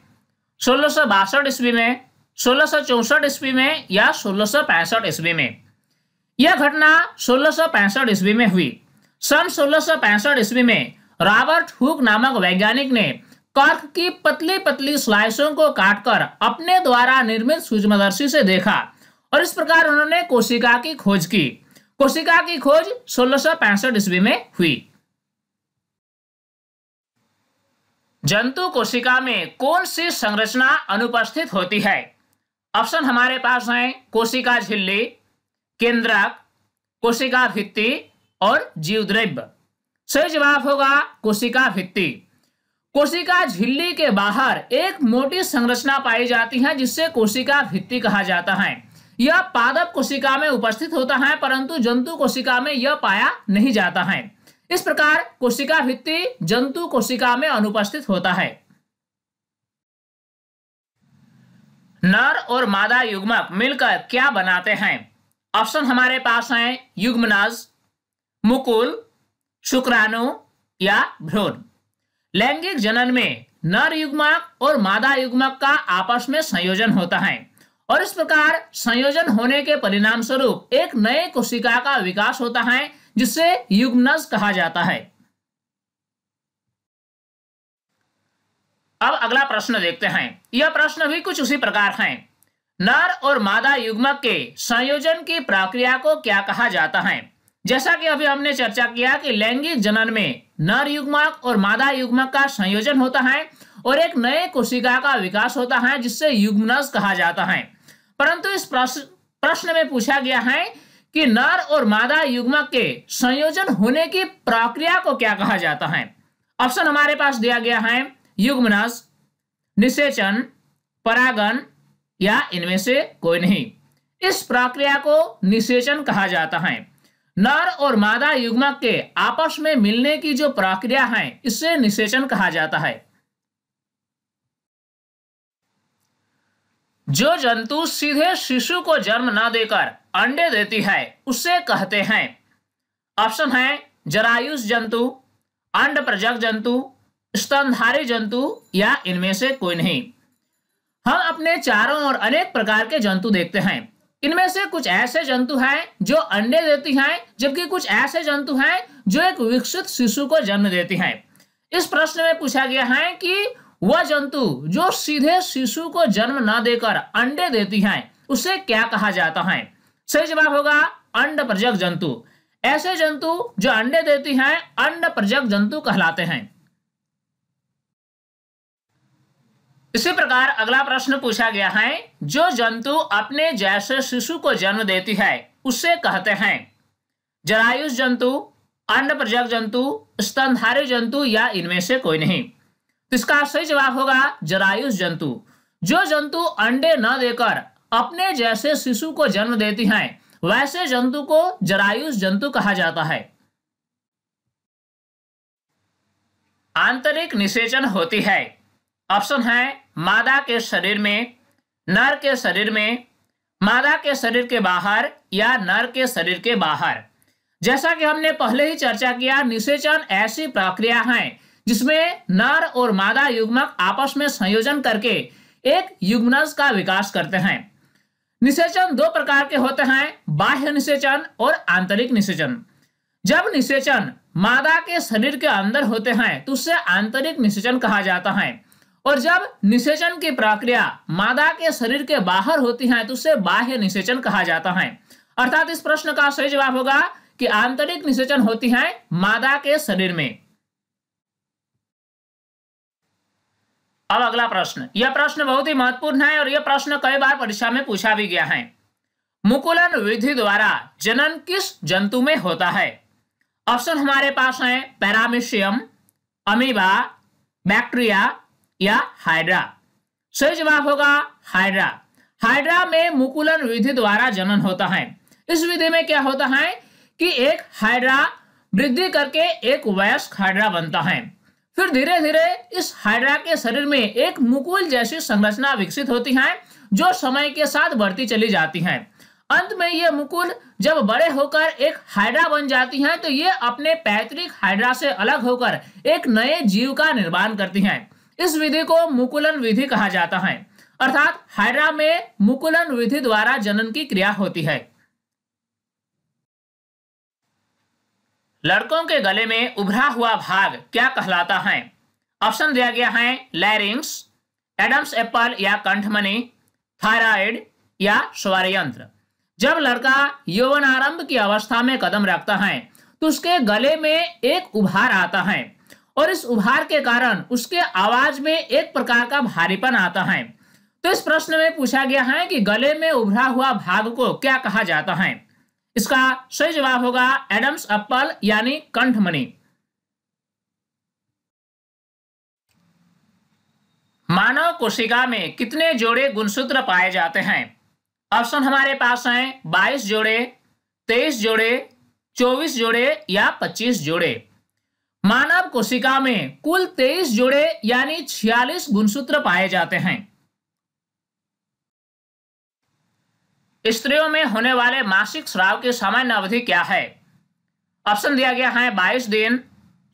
Speaker 1: सोलह सौ बासठ ईस्वी में सोलह सौ चौसठ ईस्वी में या सोलह सौ पैंसठ ईस्वी में यह घटना सोलह सौ पैंसठ ईस्वी में हुई सन सोलह सौ पैंसठ ईस्वी में रॉबर्ट हुक नामक वैज्ञानिक ने कर्क की पतली पतली स्लाइसों को काटकर अपने द्वारा निर्मित सूक्ष्मदर्शी से देखा और इस प्रकार उन्होंने कोशिका की खोज की कोशिका की खोज सोलह ईस्वी में हुई जंतु कोशिका में कौन सी संरचना अनुपस्थित होती है ऑप्शन हमारे पास है कोशिका झिल्ली केंद्रक कोशिका भित्ति और जीवद्रव्य सही जवाब होगा कोशिका भित्ति कोशिका झिल्ली के बाहर एक मोटी संरचना पाई जाती है जिससे कोशिका भित्ति कहा जाता है यह पादप कोशिका में उपस्थित होता है परंतु जंतु कोशिका में यह पाया नहीं जाता है इस प्रकार कोशिका भित्ति जंतु कोशिका में अनुपस्थित होता है नर और मादा युग्मक मिलकर क्या बनाते हैं ऑप्शन हमारे पास हैं युग्मनाज मुकुल शुक्राणु या भ्रूण लैंगिक जनन में नर युग्मक और मादा युग्मक का आपस में संयोजन होता है और इस प्रकार संयोजन होने के परिणाम स्वरूप एक नए कोशिका का विकास होता है जिसे युग्मनज कहा जाता है अब अगला प्रश्न देखते हैं यह प्रश्न भी कुछ उसी प्रकार है नर और मादा युग्मक के संयोजन की प्रक्रिया को क्या कहा जाता है जैसा कि अभी हमने चर्चा किया कि लैंगिक जनन में नर युग्मक और मादा युग्मक का संयोजन होता है और एक नए कोशिका का विकास होता है जिससे युग्मनज कहा जाता है परंतु इस प्रश्न में पूछा गया है कि नर और मादा युग्मक के संयोजन होने की प्रक्रिया को क्या कहा जाता है ऑप्शन हमारे पास दिया गया है युग्मनस निषेचन परागन या इनमें से कोई नहीं इस प्रक्रिया को निषेचन कहा जाता है नर और मादा युग्मक के आपस में मिलने की जो प्रक्रिया है इसे निषेचन कहा जाता है जो जंतु सीधे शिशु को जन्म न देकर अंडे देती है उसे कहते हैं ऑप्शन है जरायुष जंतु अंड प्रजक जंतु स्तनधारी जंतु या इनमें से कोई नहीं हम अपने चारों ओर अनेक प्रकार के जंतु देखते हैं इनमें से कुछ ऐसे जंतु हैं जो अंडे देती हैं जबकि कुछ ऐसे जंतु हैं जो एक विकसित शिशु को जन्म देती हैं इस प्रश्न में पूछा गया है कि वह जंतु जो सीधे शिशु को जन्म ना देकर अंडे देती हैं उसे क्या कहा जाता है सही जवाब होगा अंड प्रजक जंतु ऐसे जंतु जो अंडे देती हैं अंड प्रजक जंतु कहलाते हैं इसी प्रकार अगला प्रश्न पूछा गया है जो जंतु अपने जैसे शिशु को जन्म देती है उसे कहते हैं जरायुष जंतु अंड प्रजक जंतु स्तनधारी जंतु या इनमें से कोई नहीं तो इसका सही जवाब होगा जरायुष जंतु जो जंतु अंडे न देकर अपने जैसे शिशु को जन्म देती हैं वैसे जंतु को जरायुष जंतु कहा जाता है आंतरिक निषेचन होती है ऑप्शन है मादा के शरीर में नर के शरीर में मादा के शरीर के बाहर या नर के शरीर के बाहर जैसा कि हमने पहले ही चर्चा किया निषेचन ऐसी प्रक्रिया है जिसमें नर और मादा युग्मक आपस में संयोजन करके एक युग्मनज का विकास करते हैं निषेचन दो प्रकार के होते हैं बाह्य निषेचन और आंतरिक निषेचन जब निषेचन मादा के शरीर के अंदर होते हैं तो उससे आंतरिक निषेचन कहा जाता है और जब निषेचन की प्रक्रिया मादा के शरीर के बाहर होती है तो उसे बाह्य निषेचन कहा जाता है अर्थात इस प्रश्न का सही जवाब होगा कि आंतरिक निषेचन होती है मादा के शरीर में अब अगला प्रश्न यह प्रश्न बहुत ही महत्वपूर्ण है और यह प्रश्न कई बार परीक्षा में पूछा भी गया है मुकुलन विधि द्वारा जनन किस जंतु में होता है ऑप्शन हमारे पास है पैरामिशियम अमीबा बैक्टीरिया या हाइड्रा सही जवाब होगा हाइड्रा हाइड्रा में मुकुलन विधि द्वारा जनन होता है इस विधि में क्या होता है कि एक हाइड्रा वृद्धि करके एक वयस्क हाइड्रा बनता है फिर धीरे धीरे इस हाइड्रा के शरीर में एक मुकुल जैसी संरचना विकसित होती है जो समय के साथ बढ़ती चली जाती है अंत में ये मुकुल जब बड़े होकर एक हाइड्रा बन जाती हैं तो ये अपने पैतृक हाइड्रा से अलग होकर एक नए जीव का निर्माण करती हैं इस विधि को मुकुलन विधि कहा जाता है अर्थात हाइड्रा में मुकुलन विधि द्वारा जनन की क्रिया होती है लड़कों के गले में उभरा हुआ भाग क्या कहलाता है ऑप्शन दिया गया है लैरिंग्स एडम्स एप्पल या कंठमणि थायराइड या स्वरयंत्र जब लड़का यौवन आरंभ की अवस्था में कदम रखता है तो उसके गले में एक उभार आता है और इस उभार के कारण उसके आवाज में एक प्रकार का भारीपन आता है तो इस प्रश्न में पूछा गया है कि गले में उभरा हुआ भाग को क्या कहा जाता है इसका सही जवाब होगा एडम्स अप्पल यानी कंठ मणि मानव कोशिका में कितने जोड़े गुणसूत्र पाए जाते हैं ऑप्शन हमारे पास हैं 22 जोड़े 23 जोड़े 24 जोड़े या 25 जोड़े मानव कोशिका में कुल 23 जोड़े यानी 46 गुणसूत्र पाए जाते हैं स्त्रियों में होने वाले मासिक स्राव की सामान्य अवधि क्या है ऑप्शन दिया गया है बाईस दिन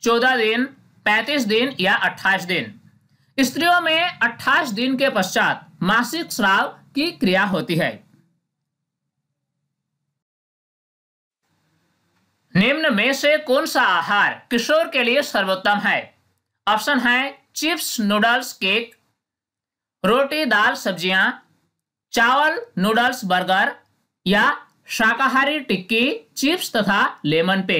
Speaker 1: चौदह दिन पैंतीस दिन या अट्ठाईस दिन स्त्रियों में अट्ठाईस दिन के पश्चात मासिक स्राव की क्रिया होती है निम्न में से कौन सा आहार किशोर के लिए सर्वोत्तम है ऑप्शन है चिप्स नूडल्स केक रोटी दाल सब्जियां चावल नूडल्स बर्गर या शाकाहारी टिक्की चिप्स तथा लेमन पे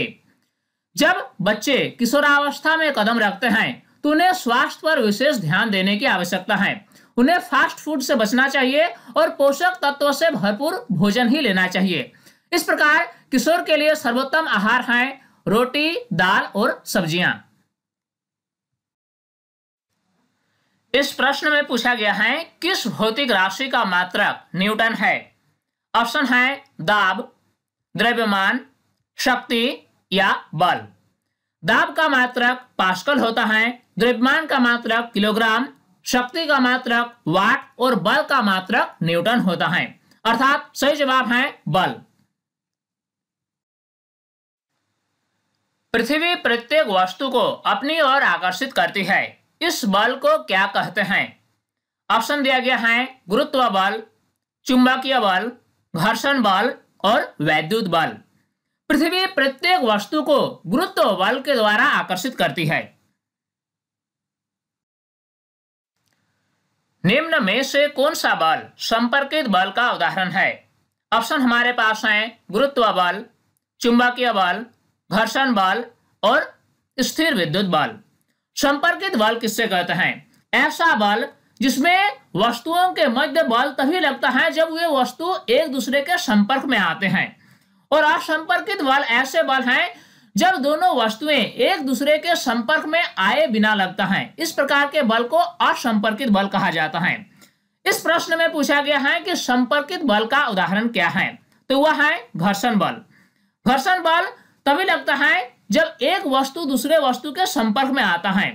Speaker 1: जब बच्चे किशोरावस्था में कदम रखते हैं तो उन्हें स्वास्थ्य पर विशेष ध्यान देने की आवश्यकता है उन्हें फास्ट फूड से बचना चाहिए और पोषक तत्वों से भरपूर भोजन ही लेना चाहिए इस प्रकार किशोर के लिए सर्वोत्तम आहार हैं रोटी दाल और सब्जियां इस प्रश्न में पूछा गया है किस भौतिक राशि का मात्रक न्यूटन है ऑप्शन है दाब द्रव्यमान शक्ति या बल दाब का मात्रक पास्कल होता है द्रव्यमान का मात्रक किलोग्राम शक्ति का मात्रक वाट और बल का मात्रक न्यूटन होता है अर्थात सही जवाब है बल पृथ्वी प्रत्येक वस्तु को अपनी ओर आकर्षित करती है इस बल को क्या कहते हैं ऑप्शन दिया गया है गुरुत्व बल चुंबकीय बल घर्षण बल और वैद्युत बल पृथ्वी प्रत्येक वस्तु को गुरुत्व बल के द्वारा आकर्षित करती है निम्न में से कौन सा बल संपर्कित बल का उदाहरण है ऑप्शन हमारे पास है गुरुत्व बल चुंबकीय बल घर्षण बल और स्थिर विद्युत बल संपर्कित बल किससे कहते हैं ऐसा बल जिसमें वस्तुओं के मध्य बल तभी लगता है जब वे वस्तु एक दूसरे के संपर्क में आते हैं और असंपर्कित बल ऐसे बल हैं जब दोनों वस्तुएं एक दूसरे के संपर्क में आए बिना लगता है इस प्रकार के बल को असंपर्कित बल कहा जाता है इस प्रश्न में पूछा गया है कि संपर्कित बल का उदाहरण क्या है तो वह है घर्षण बल घर्षण बल तभी लगता है जब एक वस्तु दूसरे वस्तु के संपर्क में आता है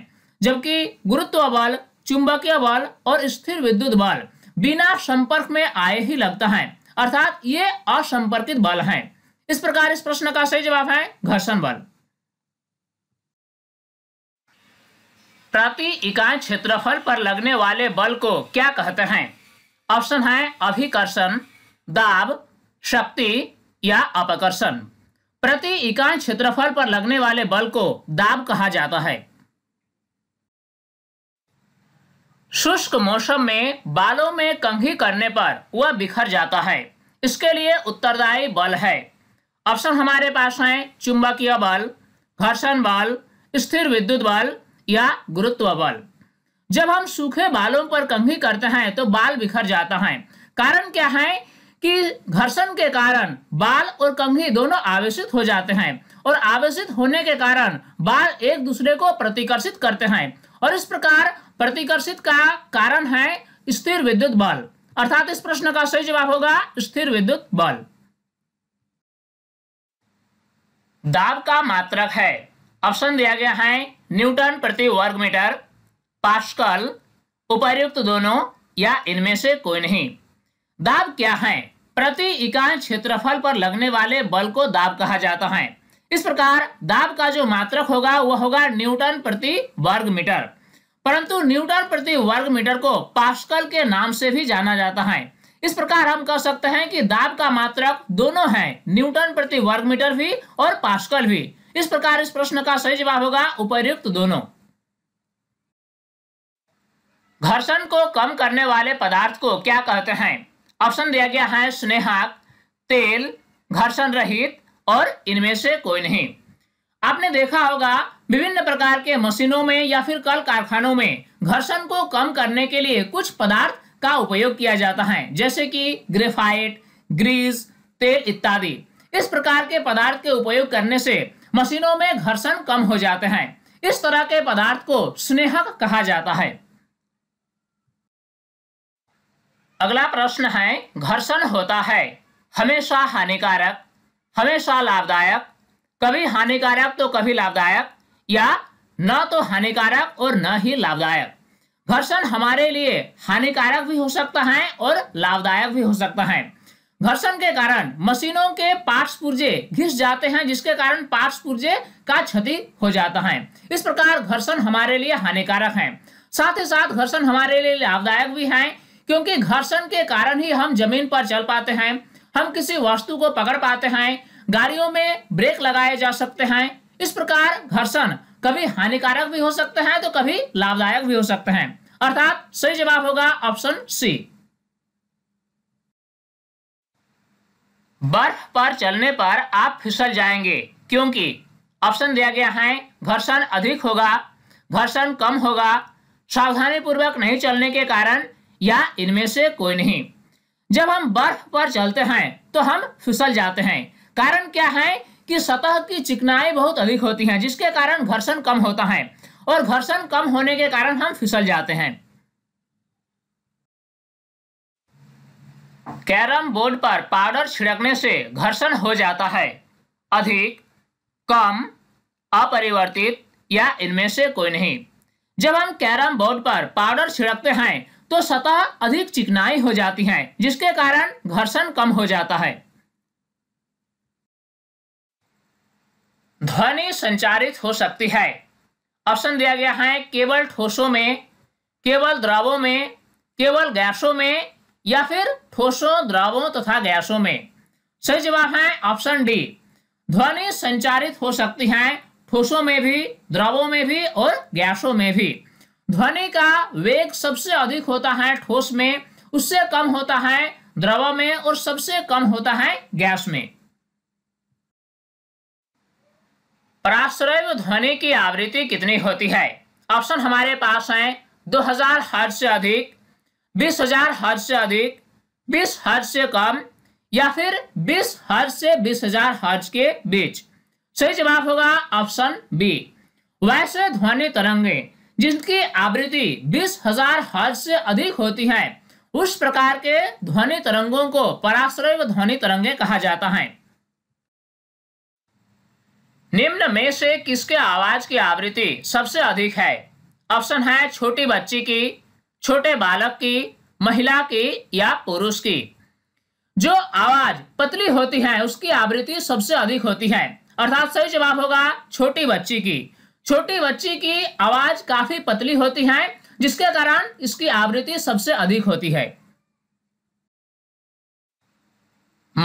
Speaker 1: जबकि गुरुत्व बल चुंबकीय बल और स्थिर विद्युत बल बिना संपर्क में आए ही लगता है अर्थात ये असंपर्कित बल है इस प्रकार इस प्रश्न का सही जवाब है घर्षण बल प्रति इकाई क्षेत्रफल पर लगने वाले बल को क्या कहते हैं ऑप्शन है अभिकर्षण दाब शक्ति या अपकर्षण प्रति इकाई क्षेत्रफल पर लगने वाले बल को दाब कहा जाता है शुष्क मौसम में बालों में कंघी करने पर वह बिखर जाता है इसके लिए उत्तरदायी बल है ऑप्शन हमारे पास है चुंबकीय बल घर्षण बल स्थिर विद्युत बल या गुरुत्व बल जब हम सूखे बालों पर कंघी करते हैं तो बाल बिखर जाता है कारण क्या है कि घर्षण के कारण बाल और कंघी दोनों आवेशित हो जाते हैं और आवेशित होने के कारण बाल एक दूसरे को प्रतिकर्षित करते हैं और इस प्रकार प्रतिकर्षित का कारण है स्थिर विद्युत बल अर्थात इस प्रश्न का सही जवाब होगा स्थिर विद्युत बल दाब का मात्रक है ऑप्शन दिया गया है न्यूटन प्रति वर्ग मीटर पास्कल उपर्युक्त दोनों या इनमें से कोई नहीं दाब क्या है प्रति इकाई क्षेत्रफल पर लगने वाले बल को दाब कहा जाता है इस प्रकार दाब का जो मात्रक होगा वह होगा न्यूटन प्रति वर्ग मीटर परंतु न्यूटन प्रति वर्ग मीटर को पास्कल के नाम से भी जाना जाता है इस प्रकार हम कह सकते हैं कि दाब का मात्रक दोनों है न्यूटन प्रति वर्ग मीटर भी और पास्कल भी इस प्रकार इस प्रश्न का सही जवाब होगा उपयुक्त दोनों घर्षण को कम करने वाले पदार्थ को क्या कहते हैं ऑप्शन दिया गया है स्नेहा तेल घर्षण रहित और इनमें से कोई नहीं आपने देखा होगा विभिन्न प्रकार के मशीनों में या फिर कल कारखानों में घर्षण को कम करने के लिए कुछ पदार्थ का उपयोग किया जाता है जैसे कि ग्रेफाइट ग्रीस तेल इत्यादि इस प्रकार के पदार्थ के उपयोग करने से मशीनों में घर्षण कम हो जाते हैं इस तरह के पदार्थ को स्नेहक कहा जाता है अगला प्रश्न है घर्षण होता है हमेशा हानिकारक हमेशा लाभदायक कभी हानिकारक तो कभी लाभदायक या न तो हानिकारक और न ही लाभदायक घर्षण हमारे लिए हानिकारक भी हो सकता है और लाभदायक भी हो सकता है घर्षण के कारण मशीनों के पार्ट्स पुर्जे घिस जाते हैं जिसके कारण पार्ट्स पुर्जे का क्षति हो जाता है इस प्रकार घर्षण हमारे लिए हानिकारक है साथ ही साथ घर्षण हमारे लिए लाभदायक भी है क्योंकि घर्षण के कारण ही हम जमीन पर चल पाते हैं हम किसी वस्तु को पकड़ पाते हैं गाड़ियों में ब्रेक लगाए जा सकते हैं इस प्रकार घर्षण कभी हानिकारक भी हो सकते हैं तो कभी लाभदायक भी हो सकते हैं अर्थात सही जवाब होगा ऑप्शन सी बर्फ पर चलने पर आप फिसल जाएंगे क्योंकि ऑप्शन दिया गया है घर्षण अधिक होगा घर्षण कम होगा सावधानी पूर्वक नहीं चलने के कारण या इनमें से कोई नहीं जब हम बर्फ पर चलते हैं तो हम फिसल जाते हैं कारण क्या है कि सतह की चिकनाई बहुत अधिक होती है जिसके कारण घर्षण कम होता है और घर्षण कम होने के कारण हम फिसल जाते हैं कैरम बोर्ड पर पाउडर छिड़कने से घर्षण हो जाता है अधिक कम अपरिवर्तित या इनमें से कोई नहीं जब हम कैरम बोर्ड पर पाउडर छिड़कते हैं तो सतह अधिक चिकनाई हो जाती है जिसके कारण घर्षण कम हो जाता है ध्वनि संचारित हो सकती है ऑप्शन दिया गया है केवल ठोसों में केवल द्रवों में केवल गैसों में या फिर ठोसों द्रवों तथा गैसों में सही जवाब है ऑप्शन डी ध्वनि संचारित हो सकती है ठोसों में भी द्रवों में भी और गैसों में भी ध्वनि का वेग सबसे अधिक होता है ठोस में उससे कम होता है द्रव में और सबसे कम होता है गैस में पराश्रय ध्वनि की आवृत्ति कितनी होती है ऑप्शन हमारे पास है 2000 हर्ज से अधिक 20000 हर्ज से अधिक 20 हर्ज से कम या फिर 20 हर्ज से 20000 हर्ज के बीच सही जवाब होगा ऑप्शन बी वैसे ध्वनि तरंगे जिनकी आवृत्ति बीस हजार हज से अधिक होती है उस प्रकार के ध्वनि तरंगों को पराश्रय ध्वनि तरंगे कहा जाता है निम्न में से किसके आवाज की आवृत्ति सबसे अधिक है ऑप्शन है छोटी बच्ची की छोटे बालक की महिला की या पुरुष की जो आवाज पतली होती है उसकी आवृत्ति सबसे अधिक होती है अर्थात सही जवाब होगा छोटी बच्ची की छोटी बच्ची की आवाज काफी पतली होती है जिसके कारण इसकी आवृत्ति सबसे अधिक होती है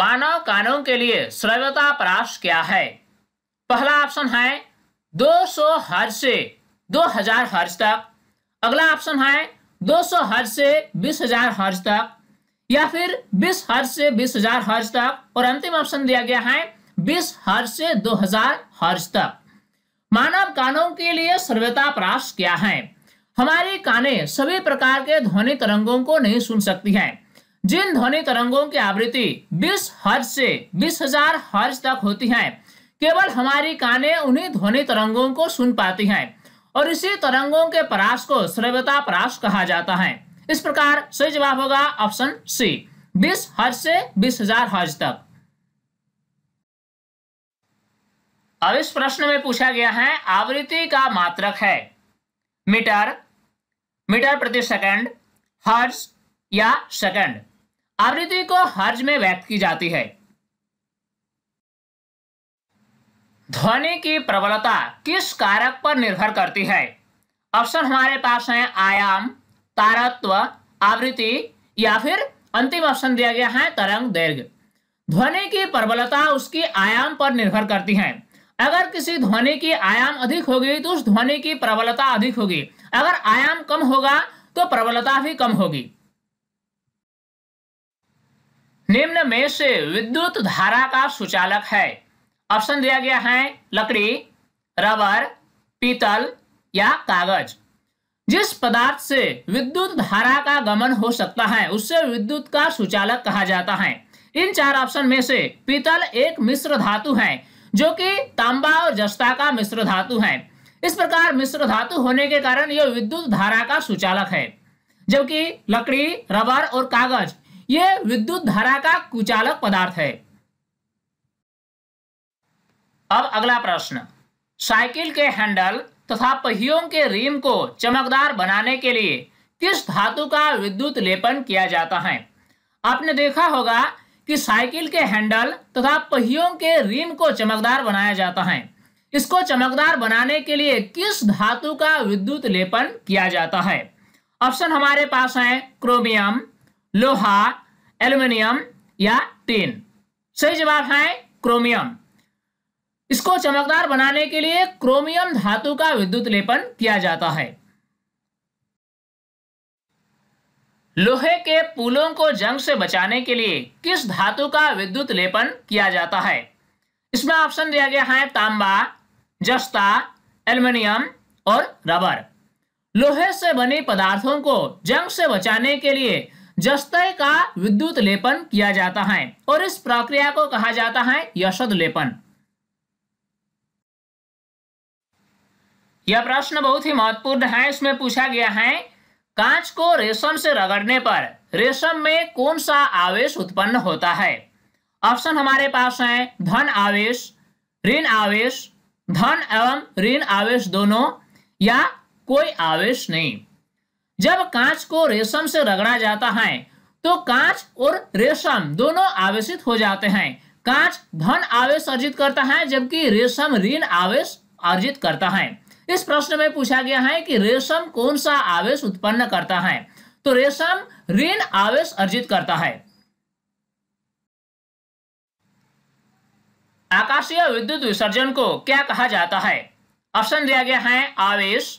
Speaker 1: मानव कानों के लिए श्रव्यता पराश क्या है पहला ऑप्शन है 200 हर से 2000 हर्ज तक अगला ऑप्शन है 200 हर से 20000 हर्ज तक या फिर 20 हर्ज से 20000 हर्ज तक और अंतिम ऑप्शन दिया गया है 20 हर्ज से 2000 हर्ज तक मानव कानों के लिए सर्वता प्रास क्या है हमारी काने सभी प्रकार के ध्वनि तरंगों को नहीं सुन सकती हैं जिन ध्वनि तरंगों की आवृत्ति 20 हर्ज से 20,000 हर्ज तक होती है केवल हमारी काने उन्हीं ध्वनि तरंगों को सुन पाती हैं और इसी तरंगों के परास को श्रव्यता परास कहा जाता है इस प्रकार सही जवाब होगा ऑप्शन सी 20 हर्ज से 20,000 हर्ज तक अब इस प्रश्न में पूछा गया है आवृत्ति का मात्रक है मीटर मीटर प्रति सेकंड हर्ज या सेकंड आवृत्ति को हर्ज में व्यक्त की जाती है ध्वनि की प्रबलता किस कारक पर निर्भर करती है ऑप्शन हमारे पास है आयाम तारत्व आवृत्ति या फिर अंतिम ऑप्शन दिया गया है तरंग दैर्घ्य ध्वनि की प्रबलता उसकी आयाम पर निर्भर करती है अगर किसी ध्वनि की आयाम अधिक होगी तो उस ध्वनि की प्रबलता अधिक होगी अगर आयाम कम होगा तो प्रबलता भी कम होगी निम्न में से विद्युत धारा का सुचालक है ऑप्शन दिया गया है लकड़ी रबर पीतल या कागज जिस पदार्थ से विद्युत धारा का गमन हो सकता है उससे विद्युत का सुचालक कहा जाता है इन चार ऑप्शन में से पीतल एक मिश्र धातु है जो कि तांबा और जस्ता का मिश्र धातु है इस प्रकार मिश्र धातु होने के कारण यह विद्युत धारा का सुचालक है जबकि लकड़ी रबर और कागज ये विद्युत धारा का कुचालक पदार्थ है अब अगला प्रश्न साइकिल के हैंडल तथा पहियों के रीम को चमकदार बनाने के लिए किस धातु का विद्युत लेपन किया जाता है आपने देखा होगा कि साइकिल के हैंडल तथा पहियों के रिम को चमकदार बनाया जाता है इसको चमकदार बनाने के लिए किस धातु का विद्युत लेपन किया जाता है ऑप्शन हमारे पास है क्रोमियम लोहा एल्युमिनियम या टीन सही जवाब है क्रोमियम इसको चमकदार बनाने के लिए क्रोमियम धातु का विद्युत लेपन किया जाता है लोहे के पुलों को जंग से बचाने के लिए किस धातु का विद्युत लेपन किया जाता है इसमें ऑप्शन दिया गया है तांबा जस्ता एल्युमिनियम और रबर लोहे से बने पदार्थों को जंग से बचाने के लिए जस्ते का विद्युत लेपन किया जाता है और इस प्रक्रिया को कहा जाता है यशद लेपन यह प्रश्न बहुत ही महत्वपूर्ण है इसमें पूछा गया है कांच को रेशम से रगड़ने पर रेशम में कौन सा आवेश उत्पन्न होता है ऑप्शन हमारे पास है धन आवेश ऋण आवेश धन एवं ऋण आवेश दोनों या कोई आवेश नहीं जब कांच को रेशम से रगड़ा जाता है तो कांच और रेशम दोनों आवेशित हो जाते हैं कांच धन आवेश अर्जित करता है जबकि रेशम ऋण आवेश अर्जित करता है इस प्रश्न में पूछा गया है कि रेशम कौन सा आवेश उत्पन्न करता है तो रेशम ऋण आवेश अर्जित करता है आकाशीय विद्युत विसर्जन को क्या कहा जाता है ऑप्शन दिया गया है आवेश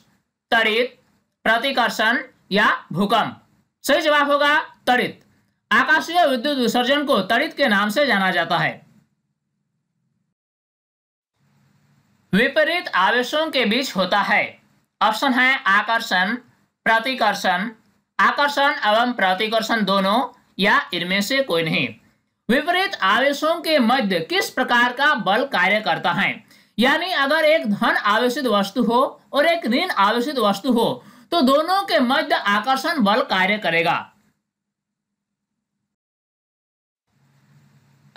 Speaker 1: तड़ित प्रतिकर्षण या भूकंप सही जवाब होगा तड़ित आकाशीय विद्युत विसर्जन को तड़ित के नाम से जाना जाता है विपरीत आवेशों के बीच होता है ऑप्शन है आकर्षण प्रतिकर्षण आकर्षण एवं प्रतिकर्षण दोनों या इनमें से कोई नहीं विपरीत आवेशों के मध्य किस प्रकार का बल कार्य करता है यानी अगर एक धन आवेशित वस्तु हो और एक ऋण आवेशित वस्तु हो तो दोनों के मध्य आकर्षण बल कार्य करेगा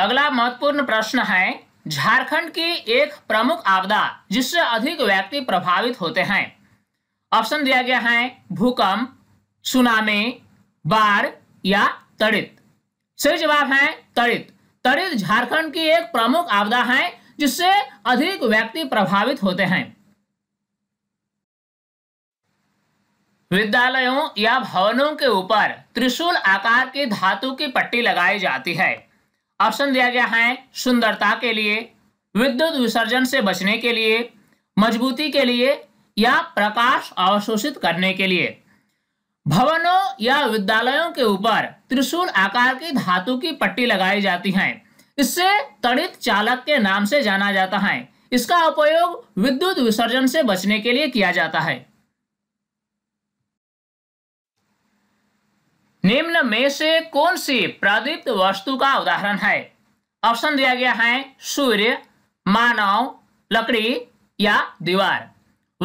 Speaker 1: अगला महत्वपूर्ण प्रश्न है झारखंड की एक प्रमुख आपदा जिससे अधिक व्यक्ति प्रभावित होते हैं ऑप्शन दिया गया है भूकंप सुनामी बाढ़ या तड़ित सही जवाब है तड़ित तड़ित झारखंड की एक प्रमुख आपदा है जिससे अधिक व्यक्ति प्रभावित होते हैं विद्यालयों या भवनों के ऊपर त्रिशूल आकार की धातु की पट्टी लगाई जाती है ऑप्शन दिया गया है सुंदरता के लिए विद्युत विसर्जन से बचने के लिए मजबूती के लिए या प्रकाश अवशोषित करने के लिए भवनों या विद्यालयों के ऊपर त्रिशूल आकार की धातु की पट्टी लगाई जाती है इससे तड़ित चालक के नाम से जाना जाता है इसका उपयोग विद्युत विसर्जन से बचने के लिए किया जाता है निम्न में से कौन सी प्रदीप्त वस्तु का उदाहरण है ऑप्शन दिया गया है सूर्य मानव लकड़ी या दीवार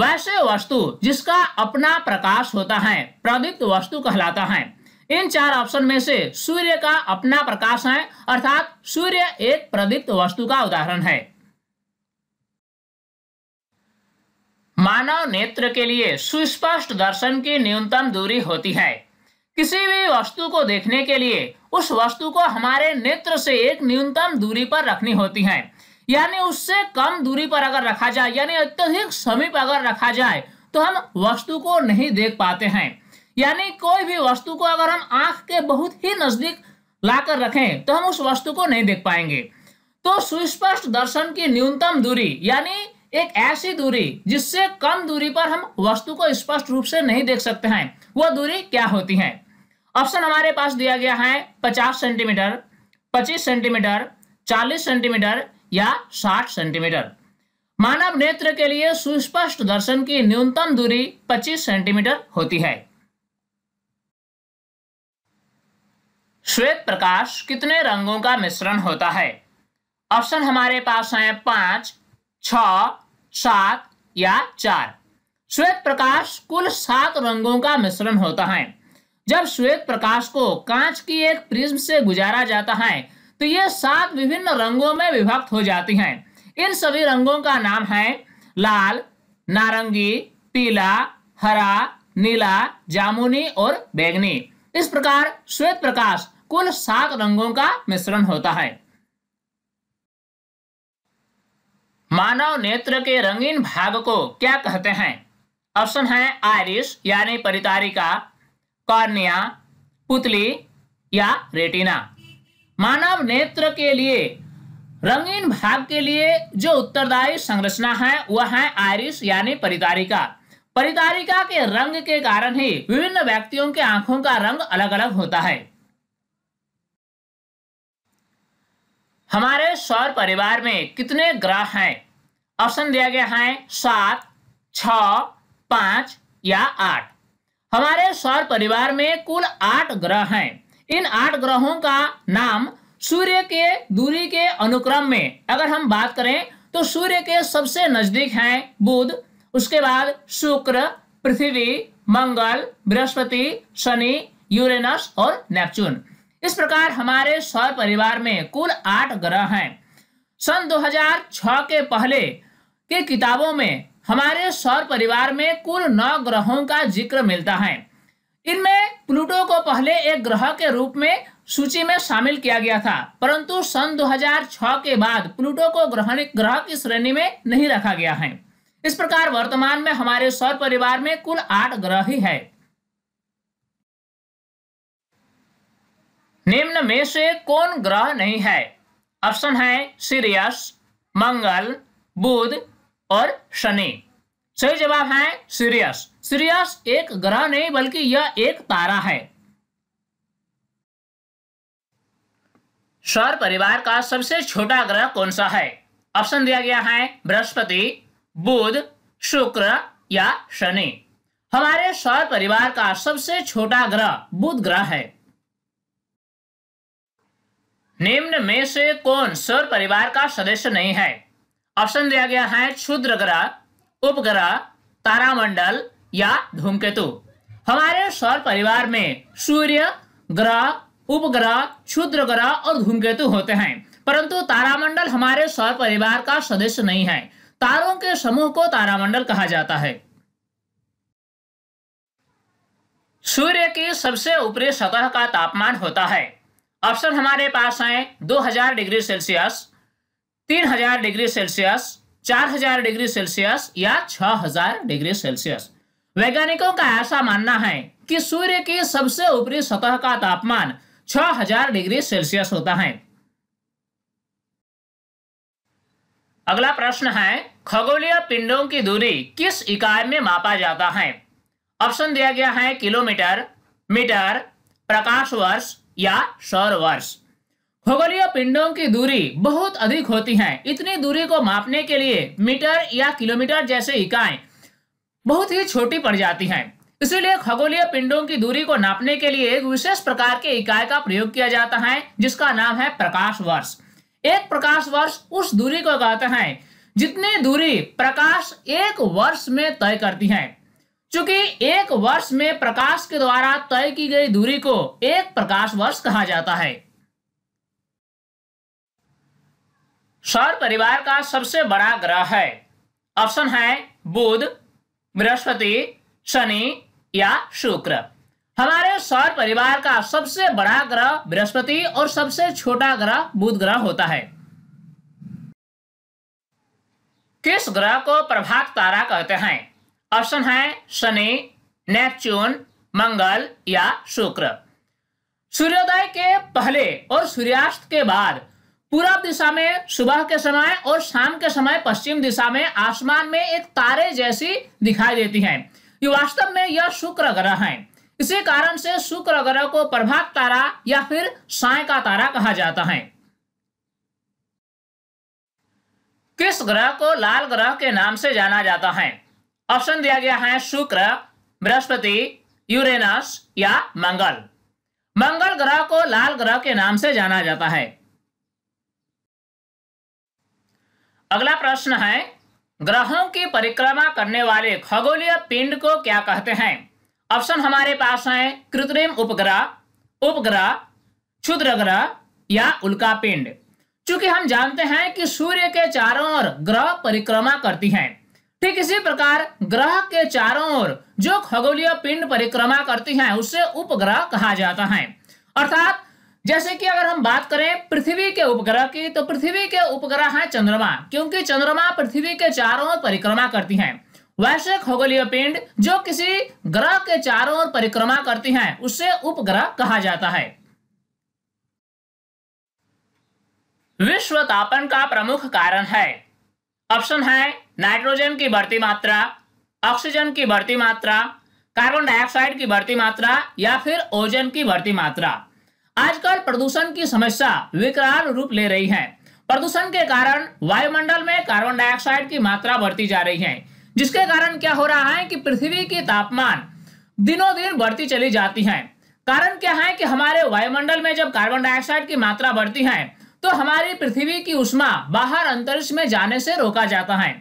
Speaker 1: वैसे वस्तु जिसका अपना प्रकाश होता है प्रदीप्त वस्तु कहलाता है इन चार ऑप्शन में से सूर्य का अपना प्रकाश है अर्थात सूर्य एक प्रदीप्त वस्तु का उदाहरण है मानव नेत्र के लिए सुस्पष्ट दर्शन की न्यूनतम दूरी होती है किसी भी वस्तु को देखने के लिए उस वस्तु को हमारे नेत्र से एक न्यूनतम दूरी पर रखनी होती है यानी उससे कम दूरी पर अगर रखा जाए यानी अत्यधिक समीप अगर रखा जाए तो हम वस्तु को नहीं देख पाते हैं यानी कोई भी वस्तु को अगर हम आंख के बहुत ही नजदीक लाकर रखें तो हम उस वस्तु को नहीं देख पाएंगे तो सुस्पष्ट दर्शन की न्यूनतम दूरी यानी एक ऐसी दूरी जिससे कम दूरी पर हम वस्तु को स्पष्ट रूप से नहीं देख सकते हैं वह दूरी क्या होती है ऑप्शन हमारे पास दिया गया है पचास सेंटीमीटर पच्चीस सेंटीमीटर चालीस सेंटीमीटर या साठ सेंटीमीटर मानव नेत्र के लिए सुस्पष्ट दर्शन की न्यूनतम दूरी 25 सेंटीमीटर होती है श्वेत प्रकाश कितने रंगों का मिश्रण होता है ऑप्शन हमारे पास है पांच छ सात या चार श्वेत प्रकाश कुल सात रंगों का मिश्रण होता है जब श्वेत प्रकाश को कांच की एक प्रिज्म से गुजारा जाता है तो ये सात विभिन्न रंगों में विभक्त हो जाती हैं इन सभी रंगों का नाम है लाल नारंगी पीला हरा नीला जामुनी और बैगनी इस प्रकार श्वेत प्रकाश कुल सात रंगों का मिश्रण होता है मानव नेत्र के रंगीन भाग को क्या कहते हैं ऑप्शन है आयरिश यानी परितारिका कॉर्निया पुतली या रेटिना मानव नेत्र के लिए रंगीन भाग के लिए जो उत्तरदायी संरचना है वह है आयरिस यानी परिदारिका परिदारिका के रंग के कारण ही विभिन्न व्यक्तियों के आंखों का रंग अलग अलग होता है हमारे सौर परिवार में कितने ग्रह हैं ऑप्शन दिया गया है सात छ पांच या आठ हमारे सौर परिवार में कुल आठ ग्रह हैं इन आठ ग्रहों का नाम सूर्य के दूरी के अनुक्रम में अगर हम बात करें तो सूर्य के सबसे नजदीक हैं बुध उसके बाद शुक्र पृथ्वी मंगल बृहस्पति शनि यूरेनस और नेपच्यून इस प्रकार हमारे सौर परिवार में कुल आठ ग्रह हैं सन 2006 के पहले के किताबों में हमारे सौर परिवार में कुल नौ ग्रहों का जिक्र मिलता है इनमें प्लूटो को पहले एक ग्रह के रूप में सूची में शामिल किया गया था परंतु सन 2006 के बाद प्लूटो को ग्रहण ग्रह की श्रेणी में नहीं रखा गया है इस प्रकार वर्तमान में हमारे सौर परिवार में कुल आठ ग्रह ही है निम्न में से कौन ग्रह नहीं है ऑप्शन है सीरियस मंगल बुध और शनि सही जवाब है सीरियस सीरियस एक ग्रह नहीं बल्कि यह एक तारा है सौर परिवार का सबसे छोटा ग्रह कौन सा है ऑप्शन दिया गया है बृहस्पति बुध शुक्र या शनि हमारे सौर परिवार का सबसे छोटा ग्रह बुध ग्रह है निम्न में से कौन सौर परिवार का सदस्य नहीं है ऑप्शन दिया गया है क्षुद्र ग्रह उपग्रह तारामंडल या धूमकेतु हमारे सौर परिवार में सूर्य ग्रह उपग्रह क्षुद्र ग्रह और धूमकेतु होते हैं परंतु तारामंडल हमारे सौर परिवार का सदस्य नहीं है तारों के समूह को तारामंडल कहा जाता है सूर्य की सबसे ऊपरी सतह का तापमान होता है ऑप्शन हमारे पास है 2000 डिग्री सेल्सियस तीन हजार डिग्री सेल्सियस चार हजार डिग्री सेल्सियस या छह हजार डिग्री सेल्सियस वैज्ञानिकों का ऐसा मानना है कि सूर्य की सबसे ऊपरी सतह का तापमान छह हजार डिग्री सेल्सियस होता है अगला प्रश्न है खगोलीय पिंडों की दूरी किस इकाई में मापा जाता है ऑप्शन दिया गया है किलोमीटर मीटर प्रकाश वर्ष या सौर वर्ष खगोलीय पिंडों की दूरी बहुत अधिक होती है इतनी दूरी को मापने के लिए मीटर या किलोमीटर जैसे इकाएं बहुत ही छोटी पड़ जाती है इसीलिए खगोलीय पिंडों की दूरी को नापने के लिए एक विशेष प्रकार के इकाई का प्रयोग किया जाता है जिसका नाम है प्रकाश वर्ष एक प्रकाश वर्ष उस दूरी को कहते हैं जितनी दूरी प्रकाश एक वर्ष में तय करती है चूंकि एक वर्ष में प्रकाश के द्वारा तय की गई दूरी को एक प्रकाश वर्ष कहा जाता है सौर परिवार का सबसे बड़ा ग्रह है ऑप्शन है बुध बृहस्पति शनि या शुक्र हमारे सौर परिवार का सबसे बड़ा ग्रह बृहस्पति और सबसे छोटा ग्रह बुध ग्रह होता है किस ग्रह को प्रभात तारा कहते हैं ऑप्शन है शनि नेपच्यून मंगल या शुक्र सूर्योदय के पहले और सूर्यास्त के बाद पूरा दिशा में सुबह के समय और शाम के समय पश्चिम दिशा में आसमान में एक तारे जैसी दिखाई देती है ये वास्तव में यह शुक्र ग्रह है इसी कारण से शुक्र ग्रह को प्रभात तारा या फिर साय का तारा कहा जाता है किस ग्रह को लाल ग्रह के नाम से जाना जाता है ऑप्शन दिया गया है शुक्र बृहस्पति यूरेनस या मंगल मंगल ग्रह को लाल ग्रह के नाम से जाना जाता है अगला प्रश्न है ग्रहों की परिक्रमा करने वाले खगोलीय पिंड को क्या कहते हैं ऑप्शन हमारे पास है कृत्रिम उपग्रह उपग्रह क्षुद्र ग्रह या उल्का पिंड चूंकि हम जानते हैं कि सूर्य के चारों ओर ग्रह परिक्रमा करती हैं ठीक इसी प्रकार ग्रह के चारों ओर जो खगोलीय पिंड परिक्रमा करती हैं उसे उपग्रह कहा जाता है अर्थात जैसे कि अगर हम बात करें पृथ्वी के उपग्रह की तो पृथ्वी के उपग्रह है चंद्रमा क्योंकि चंद्रमा पृथ्वी के चारों ओर परिक्रमा करती है वैसे खगोलीय पिंड जो किसी ग्रह के चारों ओर परिक्रमा करती है उसे उपग्रह कहा जाता है विश्व तापन का प्रमुख कारण है ऑप्शन है नाइट्रोजन की बढ़ती मात्रा ऑक्सीजन की बढ़ती मात्रा कार्बन डाइऑक्साइड की बढ़ती मात्रा या फिर ओजन की बढ़ती मात्रा आजकल प्रदूषण की समस्या विकराल रूप ले रही है प्रदूषण के कारण वायुमंडल में कार्बन डाइऑक्साइड की मात्रा बढ़ती जा रही है जिसके कारण क्या हो रहा है कि पृथ्वी की तापमान दिनों दिन बढ़ती चली जाती है कारण क्या है कि हमारे वायुमंडल में जब कार्बन डाइऑक्साइड की मात्रा बढ़ती है तो हमारी पृथ्वी की उष्मा बाहर अंतरिक्ष में जाने से रोका जाता है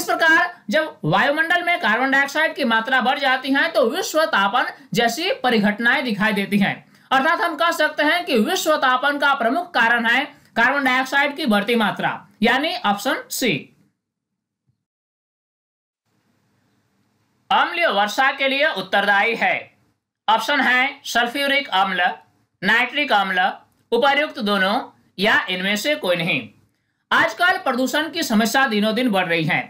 Speaker 1: इस प्रकार जब वायुमंडल में कार्बन डाइऑक्साइड की मात्रा बढ़ जाती है तो विश्व तापन जैसी परिघटनाएं दिखाई देती हैं अर्थात हम कह सकते हैं कि विश्व तापन का प्रमुख कारण है कार्बन डाइऑक्साइड की बढ़ती मात्रा यानी ऑप्शन सी अम्ल वर्षा के लिए उत्तरदायी है ऑप्शन है सल्फ्यूरिक अम्ल नाइट्रिक अम्ल उपयुक्त दोनों या इनमें से कोई नहीं आजकल प्रदूषण की समस्या दिनों दिन बढ़ रही है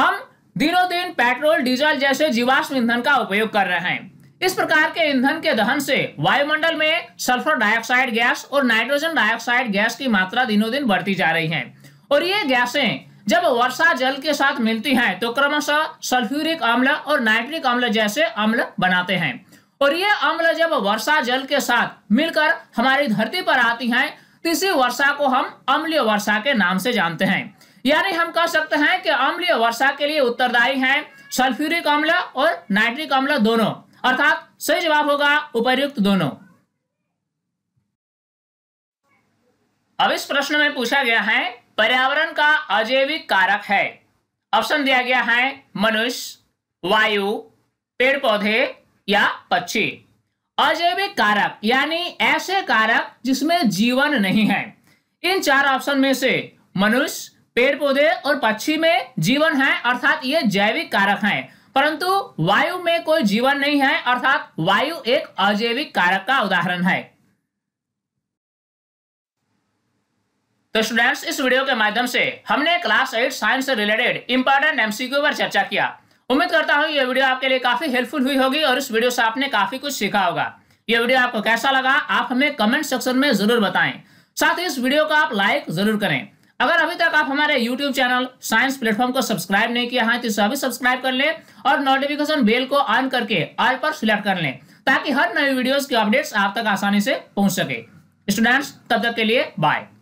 Speaker 1: हम दिनों दिन पेट्रोल डीजल जैसे जीवाश्म ईंधन का उपयोग कर रहे हैं इस प्रकार के ईंधन के दहन से वायुमंडल में सल्फर डाइऑक्साइड गैस और नाइट्रोजन डाइऑक्साइड गैस की मात्रा दिनों दिन बढ़ती जा रही है और ये गैसें जब वर्षा जल के साथ मिलती हैं तो क्रमशः सल्फ्यूरिक अम्ल और नाइट्रिक अम्ल जैसे अम्ल बनाते हैं और ये अम्ल जब वर्षा जल के साथ मिलकर हमारी धरती पर आती हैं तो इसी वर्षा को हम अम्लीय वर्षा के नाम से जानते हैं यानी हम कह सकते हैं कि अम्लीय वर्षा के लिए उत्तरदायी हैं सल्फ्यूरिक अम्ल और नाइट्रिक अम्ल दोनों अर्थात सही जवाब होगा उपर्युक्त दोनों अब इस प्रश्न में पूछा गया है पर्यावरण का अजैविक कारक है ऑप्शन दिया गया है मनुष्य वायु पेड़ पौधे या पक्षी अजैविक कारक यानी ऐसे कारक जिसमें जीवन नहीं है इन चार ऑप्शन में से मनुष्य पेड़ पौधे और पक्षी में जीवन है अर्थात ये जैविक कारक हैं परंतु वायु में कोई जीवन नहीं है अर्थात वायु एक अजैविक कारक का उदाहरण है तो स्टूडेंट्स इस वीडियो के माध्यम से हमने क्लास एट साइंस से रिलेटेड इंपॉर्टेंट एमसीक्यू पर चर्चा किया उम्मीद करता हूं यह वीडियो आपके लिए काफी हेल्पफुल हुई होगी और इस वीडियो से आपने काफी कुछ सीखा होगा यह वीडियो आपको कैसा लगा आप हमें कमेंट सेक्शन में जरूर बताएं साथ ही इस वीडियो को आप लाइक जरूर करें अगर अभी तक आप हमारे यूट्यूब चैनल साइंस प्लेटफॉर्म को सब्सक्राइब नहीं किया है तो इसे अभी सब्सक्राइब कर लें और नोटिफिकेशन बेल को ऑन करके ऑल पर सिलेक्ट कर लें ताकि हर नए वीडियोस के अपडेट्स आप तक आसानी से पहुंच सके स्टूडेंट्स तब तक के लिए बाय